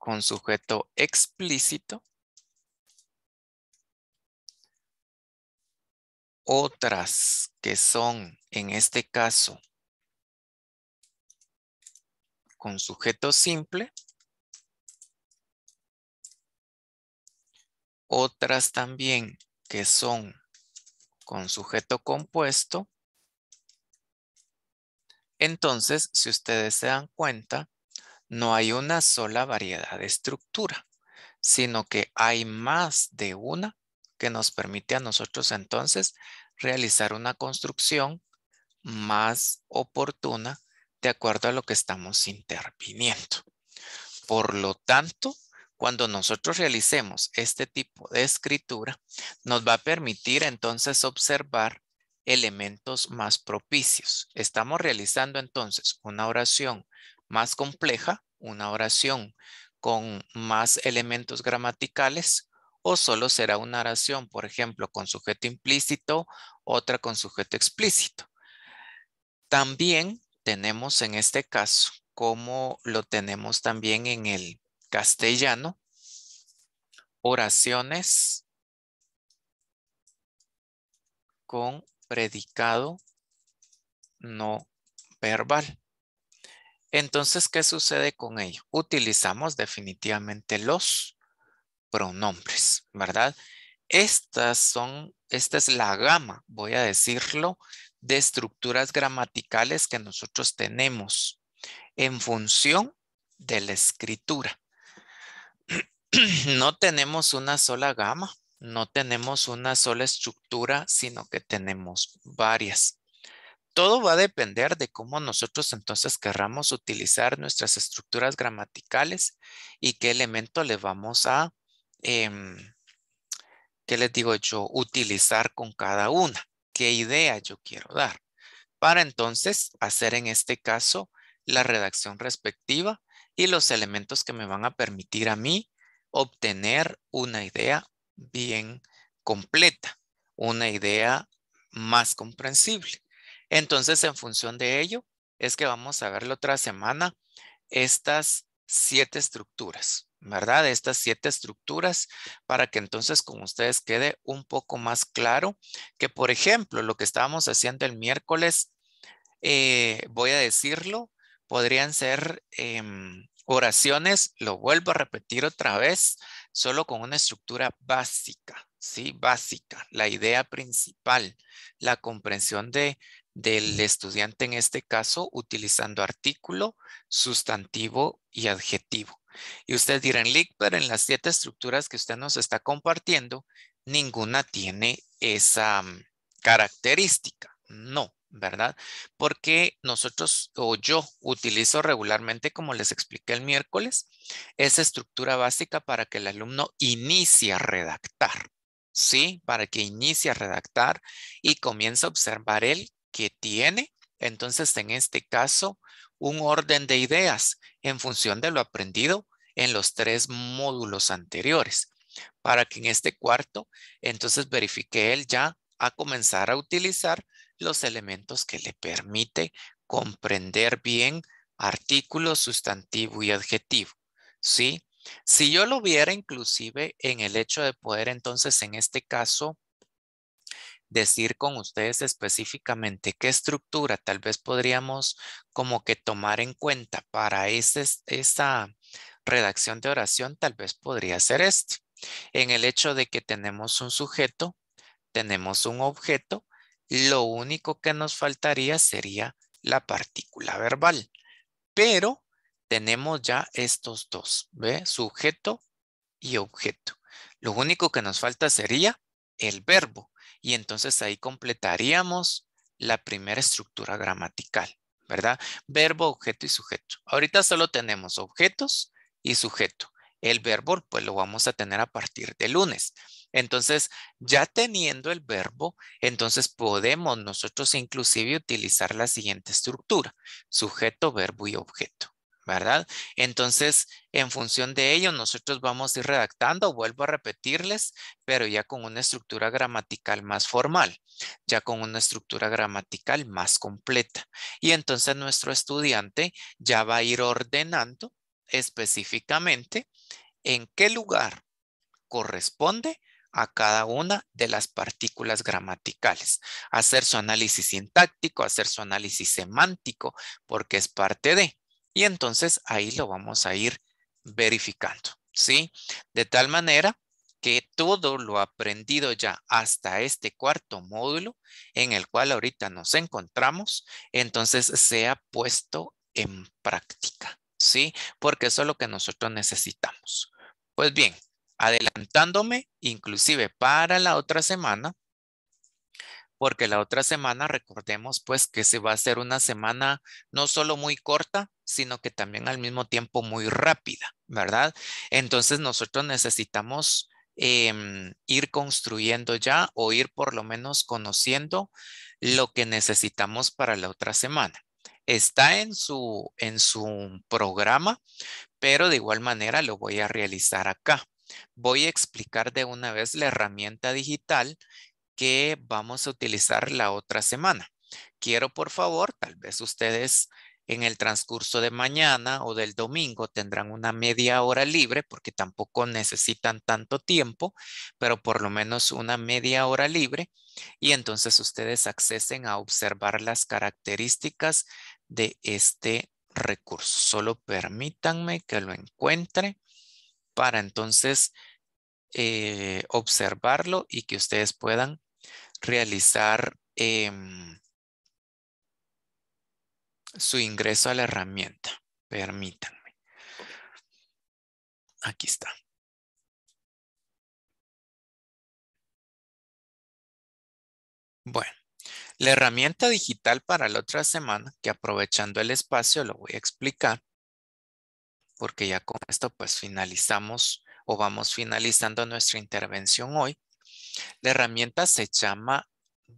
con sujeto explícito. Otras que son, en este caso, con sujeto simple. Otras también que son con sujeto compuesto. Entonces, si ustedes se dan cuenta, no hay una sola variedad de estructura, sino que hay más de una que nos permite a nosotros entonces realizar una construcción más oportuna de acuerdo a lo que estamos interviniendo. Por lo tanto, cuando nosotros realicemos este tipo de escritura, nos va a permitir entonces observar elementos más propicios. Estamos realizando entonces una oración más compleja, una oración con más elementos gramaticales, o solo será una oración, por ejemplo, con sujeto implícito, otra con sujeto explícito. También tenemos en este caso, como lo tenemos también en el castellano, oraciones con predicado no verbal. Entonces, ¿qué sucede con ello? Utilizamos definitivamente los pronombres, ¿verdad? son, esta es la gama, voy a decirlo, de estructuras gramaticales que nosotros tenemos en función de la escritura. No tenemos una sola gama, no tenemos una sola estructura, sino que tenemos varias. Todo va a depender de cómo nosotros entonces querramos utilizar nuestras estructuras gramaticales y qué elemento le vamos a, em, ¿qué les digo yo? Utilizar con cada una. ¿Qué idea yo quiero dar? Para entonces hacer en este caso la redacción respectiva y los elementos que me van a permitir a mí obtener una idea bien completa, una idea más comprensible. Entonces, en función de ello, es que vamos a ver la otra semana estas siete estructuras, ¿verdad? Estas siete estructuras para que entonces con ustedes quede un poco más claro que, por ejemplo, lo que estábamos haciendo el miércoles, eh, voy a decirlo, podrían ser em, oraciones, lo vuelvo a repetir otra vez, solo con una estructura básica, ¿sí? Básica, la idea principal, la comprensión de del estudiante en este caso utilizando artículo, sustantivo y adjetivo. Y ustedes dirán, Lick, pero en las siete estructuras que usted nos está compartiendo, ninguna tiene esa mm, característica. No, ¿verdad? Porque nosotros o yo utilizo regularmente, como les expliqué el miércoles, esa estructura básica para que el alumno inicie a redactar. ¿sí? Para que inicie a redactar y comience a observar él que tiene, entonces en este caso, un orden de ideas en función de lo aprendido en los tres módulos anteriores, para que en este cuarto, entonces verifique él ya a comenzar a utilizar los elementos que le permite comprender bien artículo, sustantivo y adjetivo. ¿Sí? Si yo lo viera inclusive en el hecho de poder entonces en este caso decir con ustedes específicamente qué estructura tal vez podríamos como que tomar en cuenta para esa redacción de oración, tal vez podría ser este. En el hecho de que tenemos un sujeto, tenemos un objeto, lo único que nos faltaría sería la partícula verbal. Pero tenemos ya estos dos, ¿ve? Sujeto y objeto. Lo único que nos falta sería el verbo. Y entonces ahí completaríamos la primera estructura gramatical, ¿verdad? Verbo, objeto y sujeto. Ahorita solo tenemos objetos y sujeto. El verbo pues lo vamos a tener a partir de lunes. Entonces, ya teniendo el verbo, entonces podemos nosotros inclusive utilizar la siguiente estructura. Sujeto, verbo y objeto. ¿verdad? Entonces, en función de ello, nosotros vamos a ir redactando, vuelvo a repetirles, pero ya con una estructura gramatical más formal, ya con una estructura gramatical más completa. Y entonces nuestro estudiante ya va a ir ordenando específicamente en qué lugar corresponde a cada una de las partículas gramaticales, hacer su análisis sintáctico, hacer su análisis semántico, porque es parte de y entonces ahí lo vamos a ir verificando, ¿sí? De tal manera que todo lo aprendido ya hasta este cuarto módulo en el cual ahorita nos encontramos, entonces sea puesto en práctica, ¿sí? Porque eso es lo que nosotros necesitamos. Pues bien, adelantándome inclusive para la otra semana, porque la otra semana recordemos pues que se va a hacer una semana no solo muy corta, sino que también al mismo tiempo muy rápida, ¿verdad? Entonces nosotros necesitamos em, ir construyendo ya o ir por lo menos conociendo lo que necesitamos para la otra semana. Está en su, en su programa, pero de igual manera lo voy a realizar acá. Voy a explicar de una vez la herramienta digital que vamos a utilizar la otra semana. Quiero, por favor, tal vez ustedes en el transcurso de mañana o del domingo tendrán una media hora libre porque tampoco necesitan tanto tiempo, pero por lo menos una media hora libre y entonces ustedes accesen a observar las características de este recurso. Solo permítanme que lo encuentre para entonces eh, observarlo y que ustedes puedan realizar em, su ingreso a la herramienta. Permítanme. Aquí está. Bueno, la herramienta digital para la otra semana, que aprovechando el espacio lo voy a explicar, porque ya con esto pues finalizamos o vamos finalizando nuestra intervención hoy. La herramienta se llama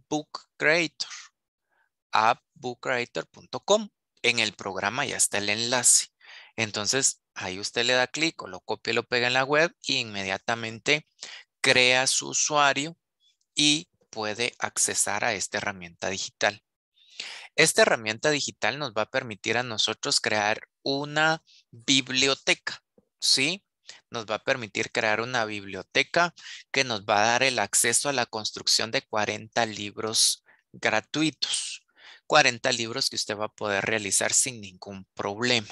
Book Creator, appbookcreator.com. En el programa ya está el enlace. Entonces, ahí usted le da clic o lo copia y lo pega en la web y e inmediatamente crea su usuario y puede accesar a esta herramienta digital. Esta herramienta digital nos va a permitir a nosotros crear una biblioteca, ¿sí? nos va a permitir crear una biblioteca que nos va a dar el acceso a la construcción de 40 libros gratuitos. 40 libros que usted va a poder realizar sin ningún problema.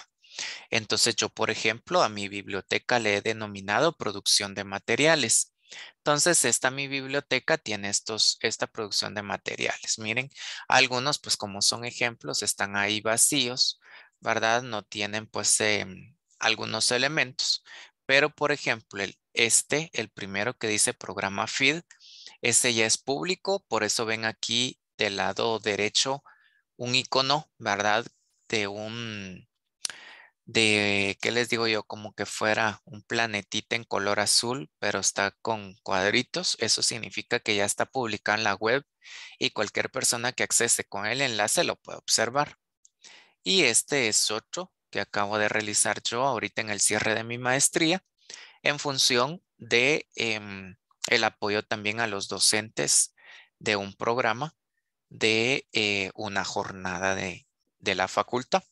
Entonces yo, por ejemplo, a mi biblioteca le he denominado producción de materiales. Entonces, esta mi biblioteca tiene estos, esta producción de materiales. Miren, algunos, pues como son ejemplos, están ahí vacíos, ¿verdad? No tienen, pues, em, algunos elementos. Pero, por ejemplo, este, el primero que dice programa feed, este ya es público, por eso ven aquí del lado derecho un icono, ¿verdad? De un, de, ¿qué les digo yo? Como que fuera un planetita en color azul, pero está con cuadritos. Eso significa que ya está publicado en la web y cualquier persona que accese con el enlace lo puede observar. Y este es otro que acabo de realizar yo ahorita en el cierre de mi maestría en función de em, el apoyo también a los docentes de un programa de eh, una jornada de, la facultad.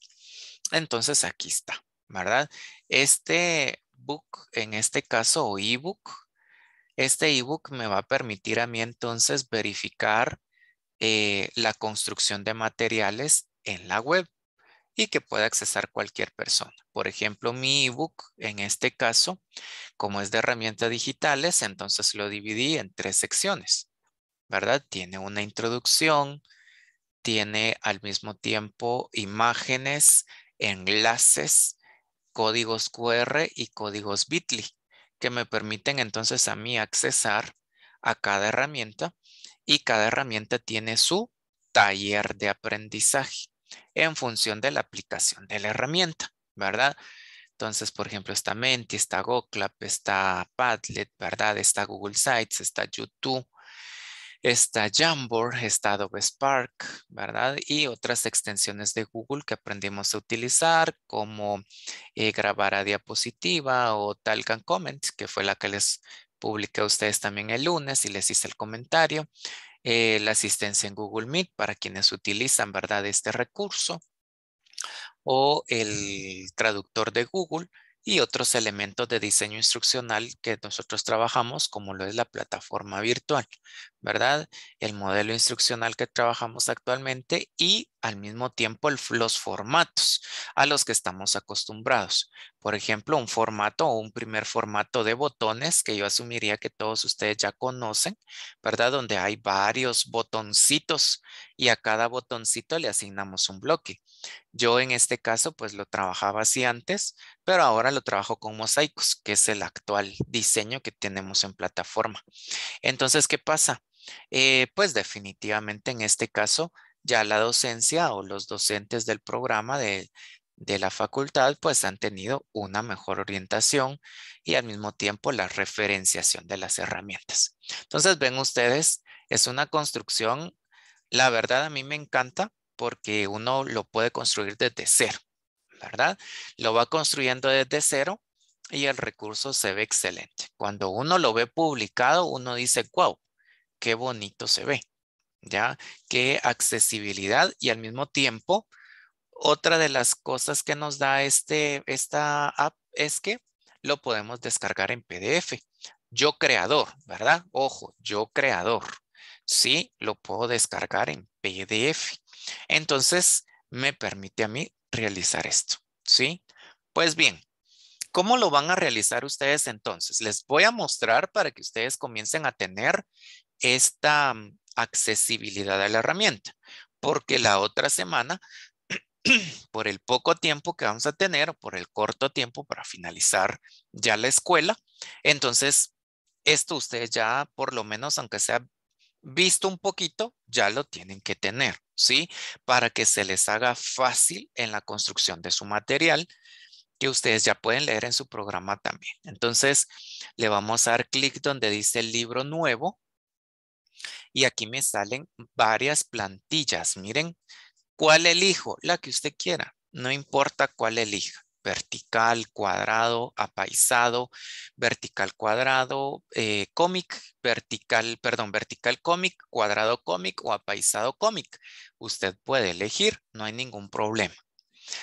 Entonces aquí está, ¿verdad? Este book, en este caso, o ebook, este ebook me va a permitir a mí entonces verificar eh, la construcción de materiales en la web y que pueda accesar cualquier persona. Por ejemplo, mi ebook, en este caso, como es de herramientas digitales, entonces lo dividí en tres secciones, ¿verdad? Tiene una introducción, tiene al mismo tiempo imágenes, enlaces, códigos QR y códigos Bitly, que me permiten entonces a mí accesar a cada herramienta y cada herramienta tiene su taller de aprendizaje en función de la aplicación de la herramienta, ¿verdad? Entonces, por ejemplo, está Menti, está Goclap, está Padlet, ¿verdad? Está Google Sites, está YouTube, está Jamboard, está Adobe Spark, ¿verdad? Y otras extensiones de Google que aprendimos a utilizar, como eh, grabar a diapositiva o Talcan Comments, que fue la que les publiqué a ustedes también el lunes y les hice el comentario. Eh, la asistencia en Google Meet para quienes utilizan, ¿verdad?, este recurso o el traductor de Google y otros elementos de diseño instruccional que nosotros trabajamos como lo es la plataforma virtual. ¿verdad? El modelo instruccional que trabajamos actualmente y al mismo tiempo los formatos a los que estamos acostumbrados. Por ejemplo, un formato o un primer formato de botones que yo asumiría que todos ustedes ya conocen, ¿verdad? Donde hay varios botoncitos y a cada botoncito le asignamos un bloque. Yo en este caso pues lo trabajaba así antes, pero ahora lo trabajo con mosaicos, que es el actual diseño que tenemos en plataforma. Entonces, ¿qué pasa? Eh, pues definitivamente en este caso ya la docencia o los docentes del programa de, de la facultad pues han tenido una mejor orientación y al mismo tiempo la referenciación de las herramientas. Entonces ven ustedes, es una construcción, la verdad a mí me encanta porque uno lo puede construir desde cero, ¿verdad? Lo va construyendo desde cero y el recurso se ve excelente. Cuando uno lo ve publicado, uno dice, wow, qué bonito se ve, ¿ya? Qué accesibilidad y al mismo tiempo, otra de las cosas que nos da este, esta app es que lo podemos descargar en PDF. Yo creador, ¿verdad? Ojo, yo creador. Sí, lo puedo descargar en PDF. Entonces, me permite a mí realizar esto, ¿sí? Pues bien, ¿cómo lo van a realizar ustedes entonces? Les voy a mostrar para que ustedes comiencen a tener esta mm, accesibilidad a la herramienta, porque la otra semana, por el poco tiempo que vamos a tener, por el corto tiempo para finalizar ya la escuela, entonces esto ustedes ya por lo menos, aunque sea visto un poquito, ya lo tienen que tener, ¿sí? Para que se les haga fácil en la construcción de su material, que ustedes ya pueden leer en su programa también. Entonces, le vamos a dar clic donde dice el libro nuevo y aquí me salen varias plantillas. Miren, ¿cuál elijo? La que usted quiera. No importa cuál elija. Vertical, cuadrado, apaisado, vertical cuadrado, eh, cómic, vertical, perdón, vertical cómic, cuadrado cómic o apaisado cómic. Usted puede elegir, no hay ningún problema.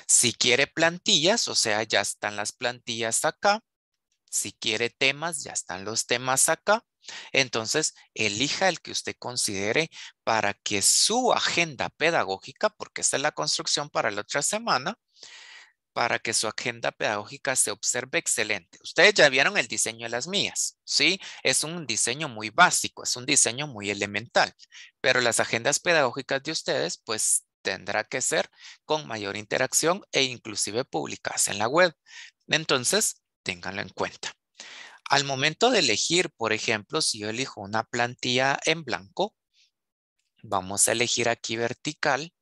Si quiere plantillas, o sea, ya están las plantillas acá. Si quiere temas, ya están los temas acá. Entonces, elija el que usted considere para que su agenda pedagógica, porque esta es la construcción para la otra semana, para que su agenda pedagógica se observe excelente. Ustedes ya vieron el diseño de las mías, ¿sí? Es un diseño muy básico, es un diseño muy elemental, pero las agendas pedagógicas de ustedes, pues tendrá que ser con mayor interacción e inclusive publicadas en la web. Entonces, ténganlo en cuenta. Al momento de elegir, por ejemplo, si yo elijo una plantilla en blanco, vamos a elegir aquí vertical,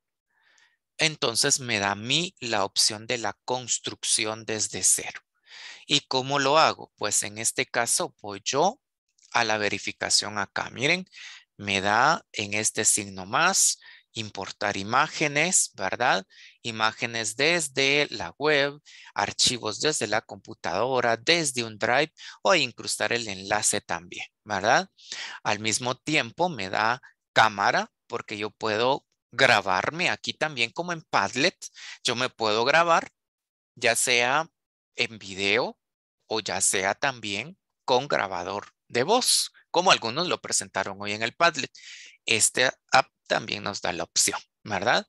entonces me da a mí la opción de la construcción desde cero. ¿Y cómo lo hago? Pues en este caso voy yo a la verificación acá. Miren, me da en este signo más, importar imágenes, ¿verdad? Imágenes desde la web, archivos desde la computadora, desde un drive o incrustar el enlace también, ¿verdad? Al mismo tiempo me da cámara porque yo puedo grabarme aquí también como en Padlet. Yo me puedo grabar ya sea en video o ya sea también con grabador de voz, como algunos lo presentaron hoy en el Padlet. Este app también nos da la opción, ¿verdad?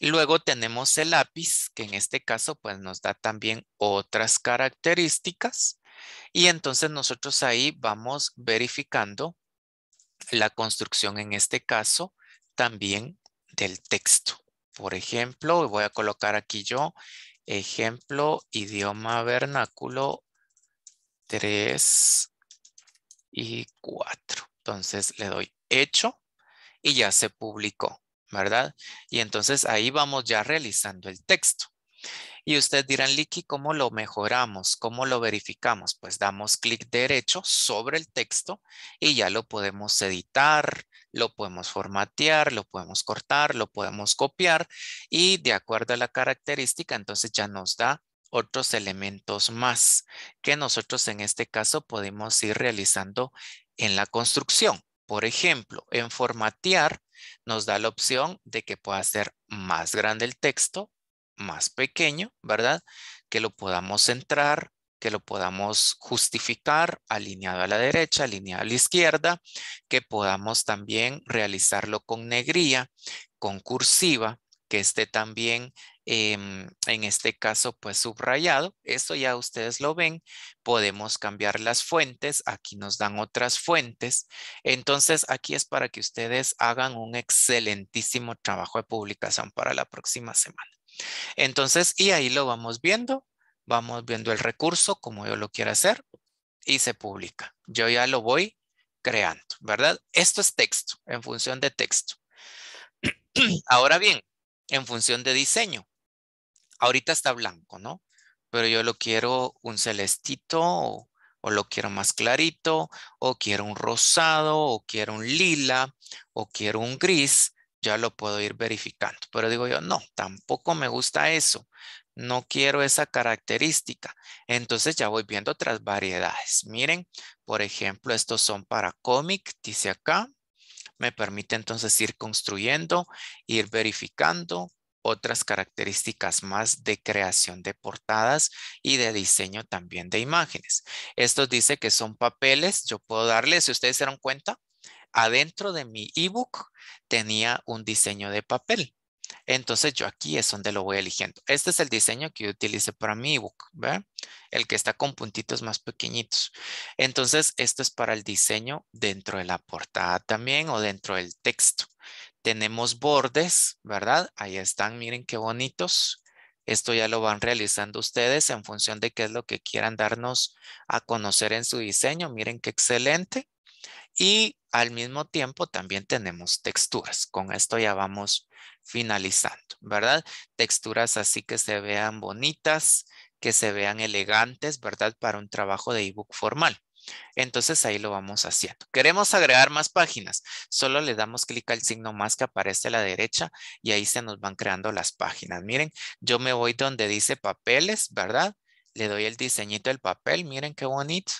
Luego tenemos el lápiz, que en este caso pues nos da también otras características. Y entonces nosotros ahí vamos verificando la construcción en este caso también del texto. Por ejemplo, voy a colocar aquí yo ejemplo idioma vernáculo 3 y 4. Entonces le doy hecho y ya se publicó, ¿verdad? Y entonces ahí vamos ya realizando el texto. Y ustedes dirán, Liki, ¿cómo lo mejoramos? ¿Cómo lo verificamos? Pues damos clic derecho sobre el texto y ya lo podemos editar, lo podemos formatear, lo podemos cortar, lo podemos copiar y de acuerdo a la característica, entonces ya nos da otros elementos más que nosotros en este caso podemos ir realizando en la construcción. Por ejemplo, en formatear nos da la opción de que pueda ser más grande el texto, más pequeño, ¿verdad? Que lo podamos centrar, que lo podamos justificar alineado a la derecha, alineado a la izquierda, que podamos también realizarlo con negría, con cursiva, que esté también Em, en este caso pues subrayado. Esto ya ustedes lo ven, podemos cambiar las fuentes, aquí nos dan otras fuentes. Entonces aquí es para que ustedes hagan un excelentísimo trabajo de publicación para la próxima semana. Entonces, y ahí lo vamos viendo, vamos viendo el recurso como yo lo quiero hacer y se publica. Yo ya lo voy creando, ¿verdad? Esto es texto, en función de texto. Ahora bien, en función de diseño, Ahorita está blanco, ¿no? Pero yo lo quiero un celestito o, lo quiero más clarito o quiero un rosado o quiero un lila o quiero un gris. Ya lo puedo ir verificando. Pero digo yo, no, tampoco me gusta eso no quiero esa característica. Entonces ya voy viendo otras variedades. Miren, por ejemplo, estos son para cómic, dice acá. Me permite entonces ir construyendo, ir verificando, otras características más de creación de portadas y de diseño también de imágenes. Esto dice que son papeles, yo puedo darle, si ustedes se dan cuenta, adentro de mi ebook tenía un diseño de papel. Entonces yo aquí es donde lo voy eligiendo. Este es el diseño que utilice para mi ebook, El que está con puntitos más pequeñitos. Entonces esto es para el diseño dentro de la portada también o dentro del texto. Tenemos bordes, ¿verdad? Ahí están, miren qué bonitos. Esto ya lo van realizando ustedes en función de qué es lo que quieran darnos a conocer en su diseño. Miren qué excelente. Y al mismo tiempo también tenemos texturas. Con esto ya vamos finalizando, ¿verdad? Texturas así que se vean bonitas, que se vean elegantes, ¿verdad? Para un trabajo de ebook formal. Entonces ahí lo vamos haciendo. Queremos agregar más páginas. Solo le damos clic al signo más que aparece a la derecha y ahí se nos van creando las páginas. Miren, yo me voy donde dice papeles, ¿verdad? Le doy el diseñito del papel. Miren qué bonito.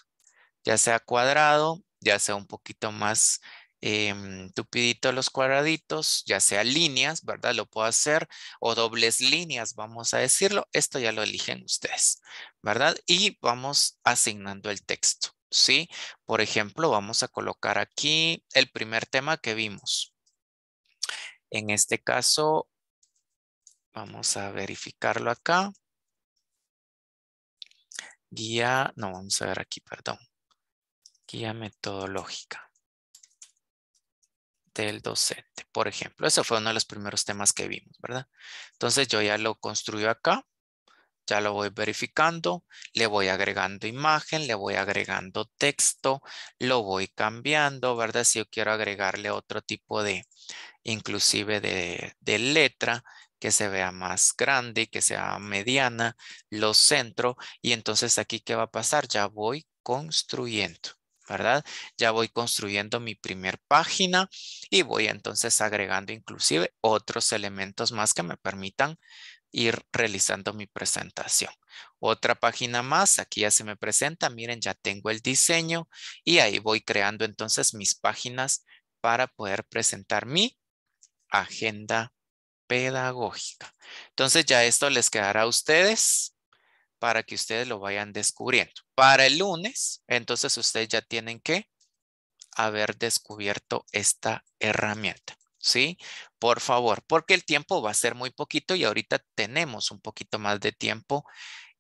Ya sea cuadrado, ya sea un poquito más em, tupidito los cuadraditos, ya sea líneas, ¿verdad? Lo puedo hacer, o dobles líneas, vamos a decirlo. Esto ya lo eligen ustedes, ¿verdad? Y vamos asignando el texto. ¿sí? Por ejemplo, vamos a colocar aquí el primer tema que vimos. En este caso, vamos a verificarlo acá. Guía, no, vamos a ver aquí, perdón. Guía metodológica del docente, por ejemplo. Ese fue uno de los primeros temas que vimos, ¿verdad? Entonces yo ya lo construyo acá. Ya lo voy verificando, le voy agregando imagen, le voy agregando texto, lo voy cambiando, ¿verdad? Si yo quiero agregarle otro tipo de, inclusive de, de letra, que se vea más grande, que sea mediana, lo centro y entonces aquí ¿qué va a pasar? Ya voy construyendo. ¿verdad? Ya voy construyendo mi primer página y voy entonces agregando inclusive otros elementos más que me permitan ir realizando mi presentación. Otra página más, aquí ya se me presenta, miren, ya tengo el diseño y ahí voy creando entonces mis páginas para poder presentar mi agenda pedagógica. Entonces ya esto les quedará a ustedes para que ustedes lo vayan descubriendo. Para el lunes, entonces ustedes ya tienen que haber descubierto esta herramienta, ¿sí? por favor, porque el tiempo va a ser muy poquito y ahorita tenemos un poquito más de tiempo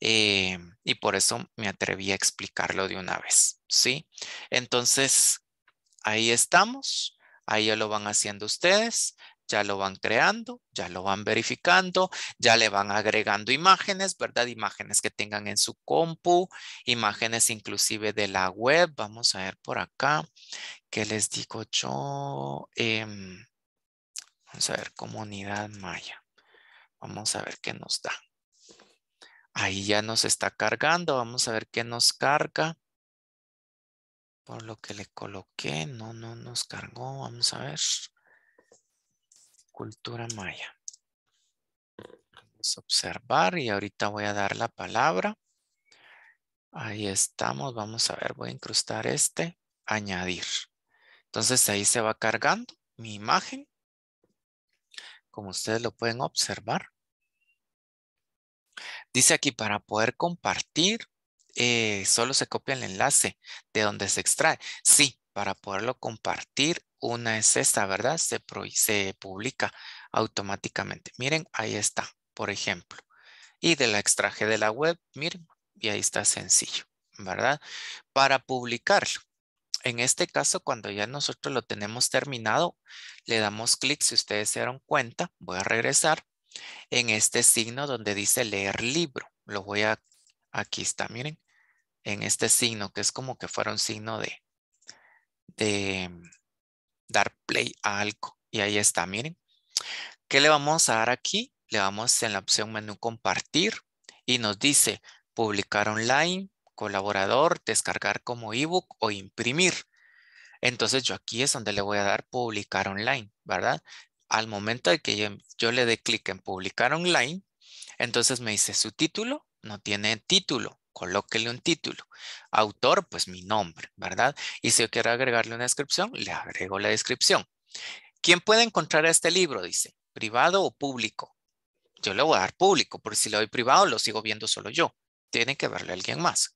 eh, y por eso me atreví a explicarlo de una vez, ¿sí? Entonces, ahí estamos, ahí ya lo van haciendo ustedes, ya lo van creando, ya lo van verificando, ya le van agregando imágenes, ¿verdad? Imágenes que tengan en su compu, imágenes inclusive de la web. Vamos a ver por acá, ¿qué les digo yo? Em, Vamos a ver comunidad maya. Vamos a ver qué nos da. Ahí ya nos está cargando. Vamos a ver qué nos carga. Por lo que le coloqué, no, no nos cargó. Vamos a ver. Cultura maya. Vamos a observar y ahorita voy a dar la palabra. Ahí estamos. Vamos a ver, voy a incrustar este. Añadir. Entonces ahí se va cargando mi imagen como ustedes lo pueden observar. Dice aquí, para poder compartir, eh, solo se copia el enlace de donde se extrae. Sí, para poderlo compartir, una es esta, ¿verdad? Se, se publica automáticamente. Miren, ahí está, por ejemplo. Y de la extraje de la web, miren, y ahí está sencillo, ¿verdad? Para publicarlo, en este caso, cuando ya nosotros lo tenemos terminado, le damos clic, si ustedes se dieron cuenta, voy a regresar en este signo donde dice leer libro. Lo voy a, aquí está, miren, en este signo que es como que fuera un signo de, de dar play a algo. Y ahí está, miren. ¿Qué le vamos a dar aquí? Le vamos en la opción menú compartir y nos dice publicar online, colaborador, descargar como ebook o imprimir. Entonces yo aquí es donde le voy a dar publicar online, ¿verdad? Al momento de que yo, le dé clic en publicar online, entonces me dice su título, no tiene título, colóquele un título. Autor, pues mi nombre, ¿verdad? Y si yo quiero agregarle una descripción, le agrego la descripción. ¿Quién puede encontrar este libro? Dice, privado o público. Yo le voy a dar público, porque si le doy privado, lo sigo viendo solo yo. Tiene que verle alguien más.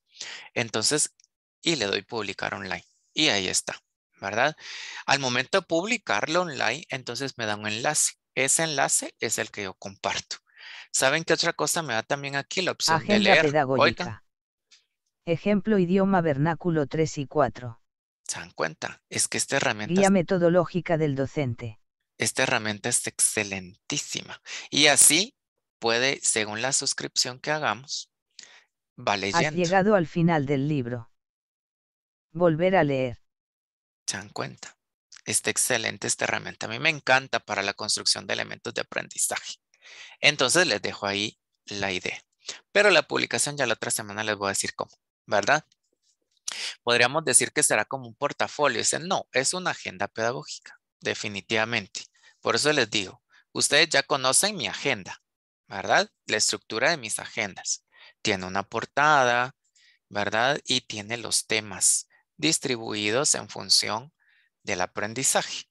Entonces, y le doy publicar online. Y ahí está, ¿verdad? Al momento de publicarlo online, entonces me da un enlace. Ese enlace es el que yo comparto. ¿Saben qué otra cosa me da también aquí la opción de leer? Pedagógica. Ejemplo idioma vernáculo 3 y 4. ¿Se dan cuenta? Es que esta herramienta... Guía metodológica del docente. Esta herramienta es excelentísima. Y así puede, según la suscripción que hagamos, Vale, Has llegado al final del libro. Volver a leer. Se dan cuenta. Está excelente esta herramienta. A mí me encanta para la construcción de elementos de aprendizaje. Entonces les dejo ahí la idea. Pero la publicación ya la otra semana les voy a decir cómo, ¿verdad? Podríamos decir que será como un portafolio. Dicen, no, es una agenda pedagógica, definitivamente. Por eso les digo, ustedes ya conocen mi agenda, ¿verdad? La estructura de mis agendas tiene una portada, ¿verdad? Y tiene los temas distribuidos en función del aprendizaje.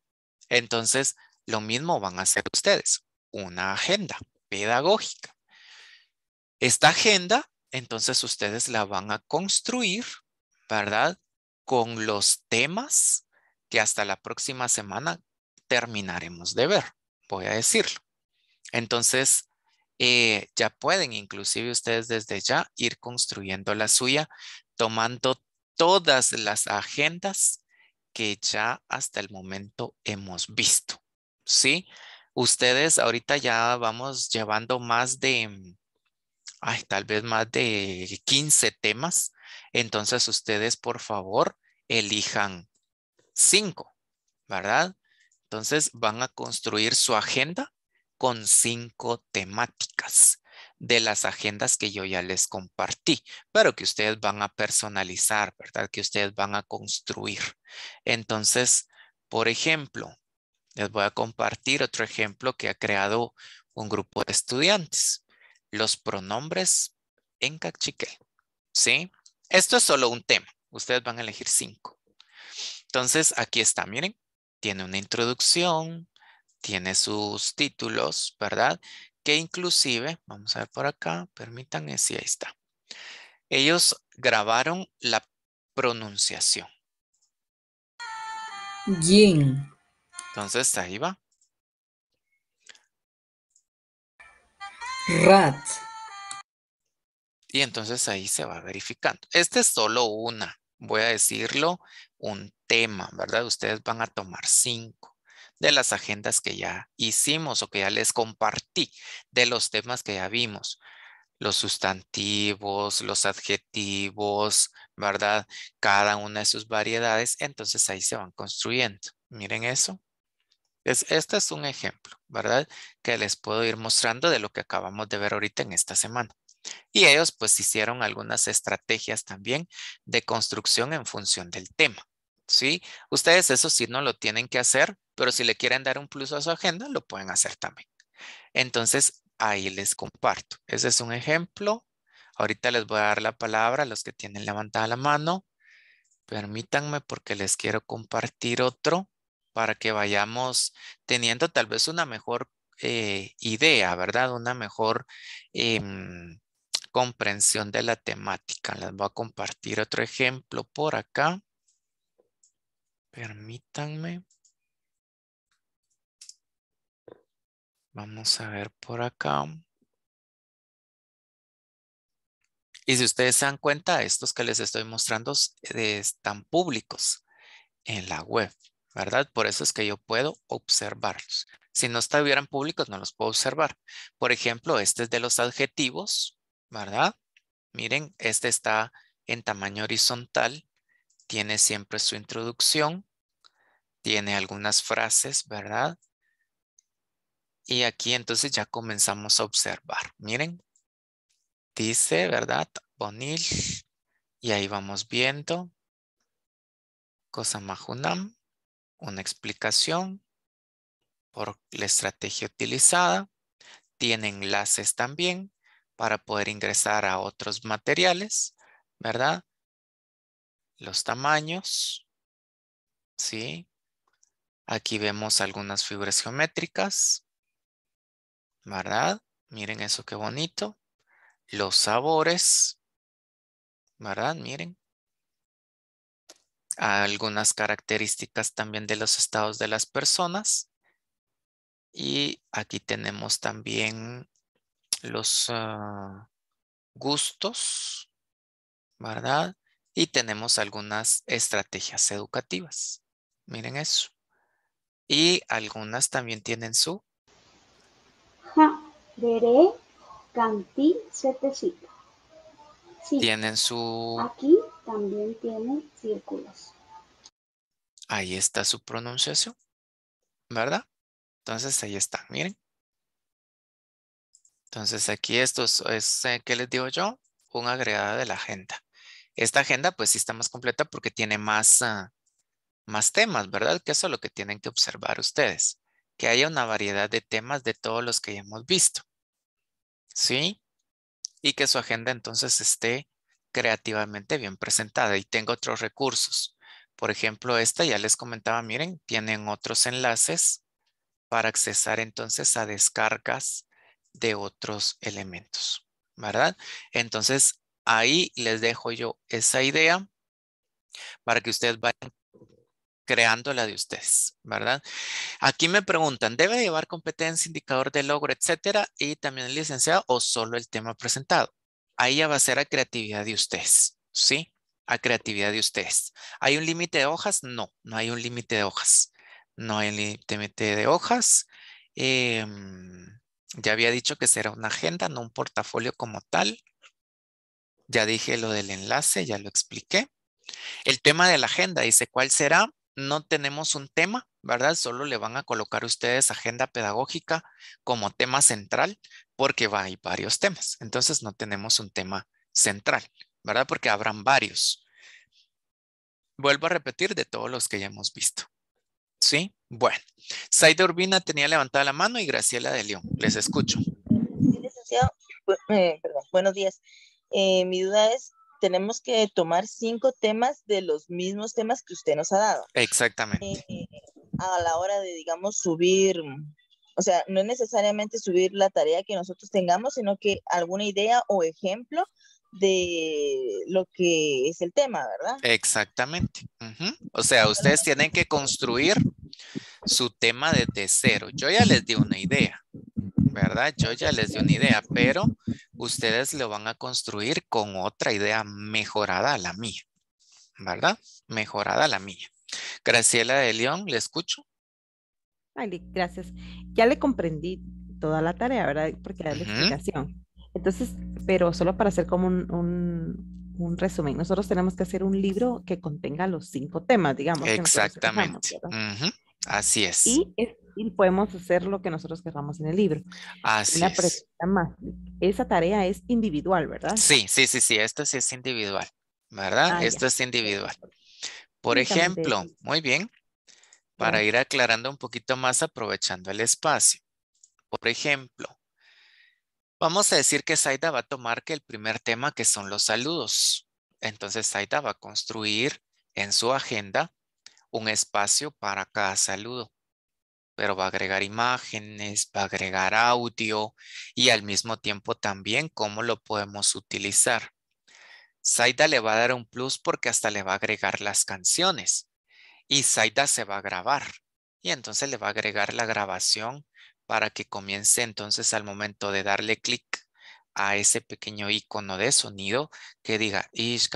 Entonces, lo mismo van a hacer ustedes, una agenda pedagógica. Esta agenda, entonces ustedes la van a construir, ¿verdad? Con los temas que hasta la próxima semana terminaremos de ver, voy a decirlo. Entonces, eh, ya pueden inclusive ustedes desde ya ir construyendo la suya, tomando todas las agendas que ya hasta el momento hemos visto. ¿Sí? Ustedes ahorita ya vamos llevando más de, mm, tal vez más de 15 temas. Entonces ustedes, por favor, elijan 5, ¿verdad? Entonces van a construir su agenda con cinco temáticas de las agendas que yo ya les compartí, pero que ustedes van a personalizar, ¿verdad? Que ustedes van a construir. Entonces, por ejemplo, les voy a compartir otro ejemplo que ha creado un grupo de estudiantes. Los pronombres en cachiquel, ¿sí? Esto es solo un tema. Ustedes van a elegir cinco. Entonces, aquí está, miren. Tiene una introducción, tiene sus títulos, ¿verdad? Que inclusive, vamos a ver por acá, permítanme si sí, ahí está. Ellos grabaron la pronunciación. Yin. Entonces ahí va. Rat. Y entonces ahí se va verificando. Este es solo una, voy a decirlo, un tema, ¿verdad? Ustedes van a tomar cinco de las agendas que ya hicimos o que ya les compartí, de los temas que ya vimos, los sustantivos, los adjetivos, ¿verdad? Cada una de sus variedades, entonces ahí se van construyendo. Miren eso. Es, este es un ejemplo, ¿verdad? Que les puedo ir mostrando de lo que acabamos de ver ahorita en esta semana. Y ellos pues hicieron algunas estrategias también de construcción en función del tema. ¿sí? Ustedes eso sí no lo tienen que hacer, pero si le quieren dar un plus a su agenda, lo pueden hacer también. Entonces, ahí les comparto. Ese es un ejemplo. Ahorita les voy a dar la palabra a los que tienen levantada la mano. Permítanme porque les quiero compartir otro para que vayamos teniendo tal vez una mejor eh, idea, ¿verdad? Una mejor em, comprensión de la temática. Les voy a compartir otro ejemplo por acá. Permítanme. Vamos a ver por acá. Y si ustedes se dan cuenta, estos que les estoy mostrando eh, están públicos en la web, ¿verdad? Por eso es que yo puedo observarlos. Si no estuvieran públicos, no los puedo observar. Por ejemplo, este es de los adjetivos, ¿verdad? Miren, este está en tamaño horizontal tiene siempre su introducción, tiene algunas frases, ¿verdad? Y aquí entonces ya comenzamos a observar. Miren, dice, ¿verdad? Bonil. Y ahí vamos viendo. Cosa Majunam, una explicación por la estrategia utilizada. Tiene enlaces también para poder ingresar a otros materiales, ¿verdad? los tamaños. ¿Sí? Aquí vemos algunas figuras geométricas. ¿Verdad? Miren eso qué bonito. Los sabores. ¿Verdad? Miren. Algunas características también de los estados de las personas. Y aquí tenemos también los ah, gustos, ¿verdad? Y tenemos algunas estrategias educativas. Miren eso. Y algunas también tienen su. Veré Tienen su... Aquí también tienen círculos. Ahí está su pronunciación, ¿verdad? Entonces ahí está, miren. Entonces aquí esto es, eh, ¿qué les digo yo? Un agregado de la agenda. Esta agenda pues sí está más completa porque tiene más, ah, más temas, ¿verdad? Que eso es lo que tienen que observar ustedes, que haya una variedad de temas de todos los que ya hemos visto, ¿sí? Y que su agenda entonces esté creativamente bien presentada y tenga otros recursos. Por ejemplo, esta ya les comentaba, miren, tienen otros enlaces para accesar entonces a descargas de otros elementos, ¿verdad? Entonces, Ahí les dejo yo esa idea para que ustedes vayan creando la de ustedes, ¿verdad? Aquí me preguntan, ¿debe llevar competencia, indicador de logro, etcétera, y también el licenciado o solo el tema presentado? Ahí ya va a ser a creatividad de ustedes, ¿sí? A creatividad de ustedes. ¿Hay un límite de hojas? No, no hay un límite de hojas. No hay límite de hojas. Em, ya había dicho que será una agenda, no un portafolio como tal. Ya dije lo del enlace, ya lo expliqué. El tema de la agenda, dice, ¿cuál será? No tenemos un tema, ¿verdad? Solo le van a colocar ustedes agenda pedagógica como tema central porque va, hay varios temas. Entonces no tenemos un tema central, ¿verdad? Porque habrán varios. Vuelvo a repetir de todos los que ya hemos visto. ¿Sí? Bueno. Saida Urbina tenía levantada la mano y Graciela de León. Les escucho. Sí, eh, perdón. Buenos días. Eh, mi duda es, tenemos que tomar cinco temas de los mismos temas que usted nos ha dado. Exactamente. Eh, a la hora de, digamos, subir, o sea, no es necesariamente subir la tarea que nosotros tengamos, sino que alguna idea o ejemplo de lo que es el tema, ¿verdad? Exactamente. O sea, ustedes tienen que construir su tema desde cero. Yo ya les di una idea. ¿verdad? Yo ya les di una idea, pero ustedes lo van a construir con otra idea mejorada a la mía, ¿verdad? Mejorada a la mía. Graciela de León, le escucho. Ay, gracias. Ya le comprendí toda la tarea, ¿verdad? Porque era la explicación. Entonces, pero solo para hacer como un, un, resumen, nosotros tenemos que hacer un libro que contenga los cinco temas, digamos. Exactamente. Así es. Y es y podemos hacer lo que nosotros querramos en el libro. Así es. Más. Esa tarea es individual, ¿verdad? Sí, sí, sí, sí, esto sí es individual, ¿verdad? Ah, esto es individual. Por ejemplo, muy bien, para ir aclarando un poquito más aprovechando el espacio. Por ejemplo, vamos a decir que Saida va a tomar que el primer tema que son los saludos. Entonces Saida va a construir en su agenda un espacio para cada saludo pero va a agregar imágenes, va a agregar audio y al mismo tiempo también cómo lo podemos utilizar. Zaida le va a dar un plus porque hasta le va a agregar las canciones y Zaida se va a grabar y entonces le va a agregar la grabación para que comience entonces al momento de darle clic a ese pequeño icono de sonido que diga Matios,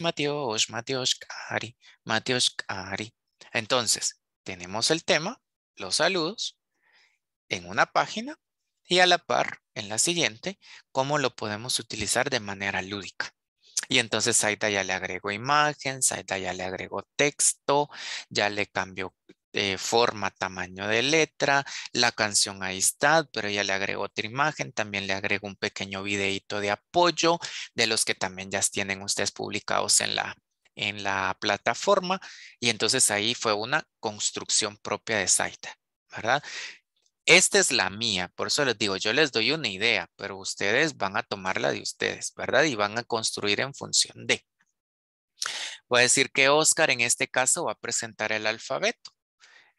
Matios, Matios Kari, Matios Kari. Entonces, tenemos el tema, los saludos, en una página y a la par, en la siguiente, cómo lo podemos utilizar de manera lúdica. Y entonces Saita ya le agregó imagen, Saita ya le agregó texto, ya le cambió eh, forma, tamaño de letra, la canción ahí está, pero ya le agrego otra imagen, también le agrego un pequeño videito de apoyo de los que también ya tienen ustedes publicados en la, en la plataforma y entonces ahí fue una construcción propia de Saita, ¿verdad? Esta es la mía, por eso les digo, yo les doy una idea, pero ustedes van a tomar la de ustedes, ¿verdad? Y van a construir en función de. Voy a decir que Oscar en este caso va a presentar el alfabeto.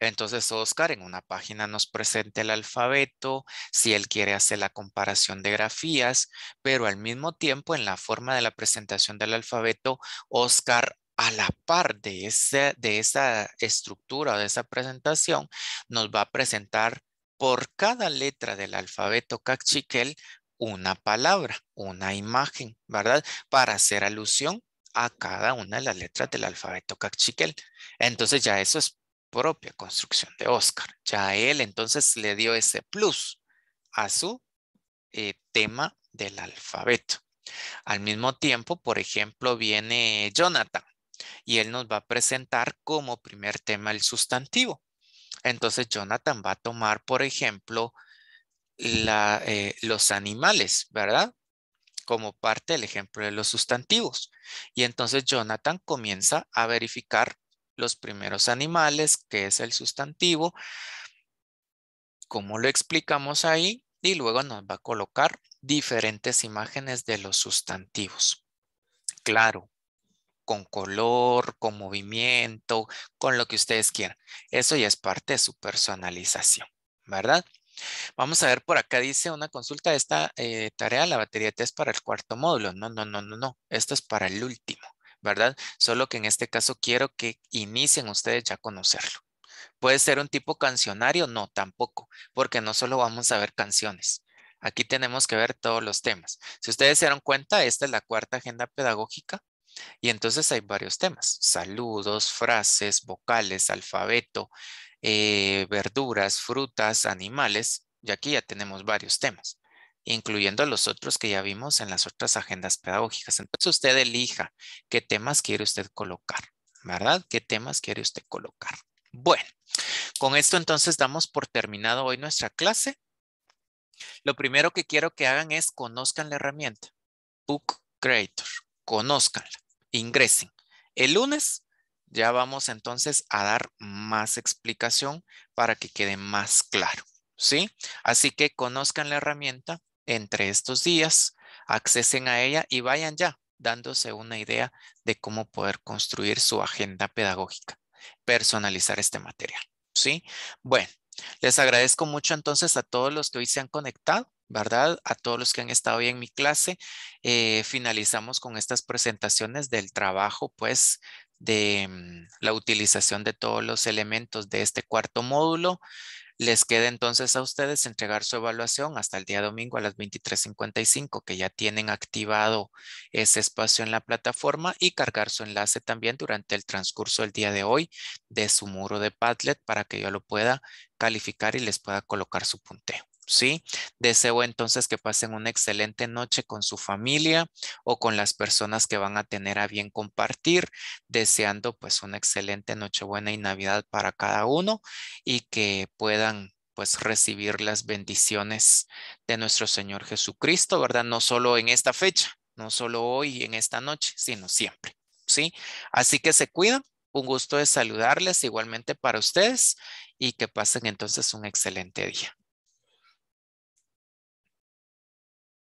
Entonces Oscar en una página nos presenta el alfabeto, si él quiere hacer la comparación de grafías, pero al mismo tiempo en la forma de la presentación del alfabeto, Oscar a la par de, esa estructura o de esa presentación, nos va a presentar por cada letra del alfabeto cachiquel una palabra, una imagen, ¿verdad? Para hacer alusión a cada una de las letras del alfabeto cachiquel. Entonces ya eso es propia construcción de Oscar. Ya él entonces le dio ese plus a su eh, tema del alfabeto. Al mismo tiempo, por ejemplo, viene Jonathan y él nos va a presentar como primer tema el sustantivo. Entonces Jonathan va a tomar, por ejemplo, eh, los animales, ¿verdad? Como parte del ejemplo de los sustantivos. Y entonces Jonathan comienza a verificar los primeros animales, que es el sustantivo, como lo explicamos ahí, y luego nos va a colocar diferentes imágenes de los sustantivos. Claro, con color, con movimiento, con lo que ustedes quieran. Eso ya es parte de su personalización, ¿verdad? Vamos a ver por acá, dice una consulta, de esta eh, tarea, la batería T es para el cuarto módulo. No, no, no, no, no, esto es para el último. ¿verdad? Solo que en este caso quiero que inicien ustedes ya a conocerlo. ¿Puede ser un tipo cancionario? No, tampoco, porque no solo vamos a ver canciones. Aquí tenemos que ver todos los temas. Si ustedes se dieron cuenta, esta es la cuarta agenda pedagógica y entonces hay varios temas. Saludos, frases, vocales, alfabeto, eh, verduras, frutas, animales. Y aquí ya tenemos varios temas incluyendo los otros que ya vimos en las otras agendas pedagógicas. Entonces usted elija qué temas quiere usted colocar, ¿verdad? ¿Qué temas quiere usted colocar? Bueno, con esto entonces damos por terminado hoy nuestra clase. Lo primero que quiero que hagan es conozcan la herramienta Book Creator, conozcanla, ingresen. El lunes ya vamos entonces a dar más explicación para que quede más claro. ¿sí? Así que conozcan la herramienta, entre estos días, accesen a ella y vayan ya dándose una idea de cómo poder construir su agenda pedagógica, personalizar este material. ¿Sí? Bueno, les agradezco mucho entonces a todos los que hoy se han conectado. ¿verdad? A todos los que han estado hoy en mi clase, eh, finalizamos con estas presentaciones del trabajo, pues, de mm, la utilización de todos los elementos de este cuarto módulo. Les queda entonces a ustedes entregar su evaluación hasta el día domingo a las 23.55, que ya tienen activado ese espacio en la plataforma y cargar su enlace también durante el transcurso del día de hoy de su muro de Padlet para que yo lo pueda calificar y les pueda colocar su punteo. ¿sí? Deseo entonces que pasen una excelente noche con su familia o con las personas que van a tener a bien compartir, deseando pues una excelente Nochebuena y Navidad para cada uno y que puedan pues recibir las bendiciones de nuestro Señor Jesucristo, ¿verdad? No solo en esta fecha, no solo hoy, en esta noche, sino siempre, ¿sí? Así que se cuidan. Un gusto de saludarles igualmente para ustedes y que pasen entonces un excelente día.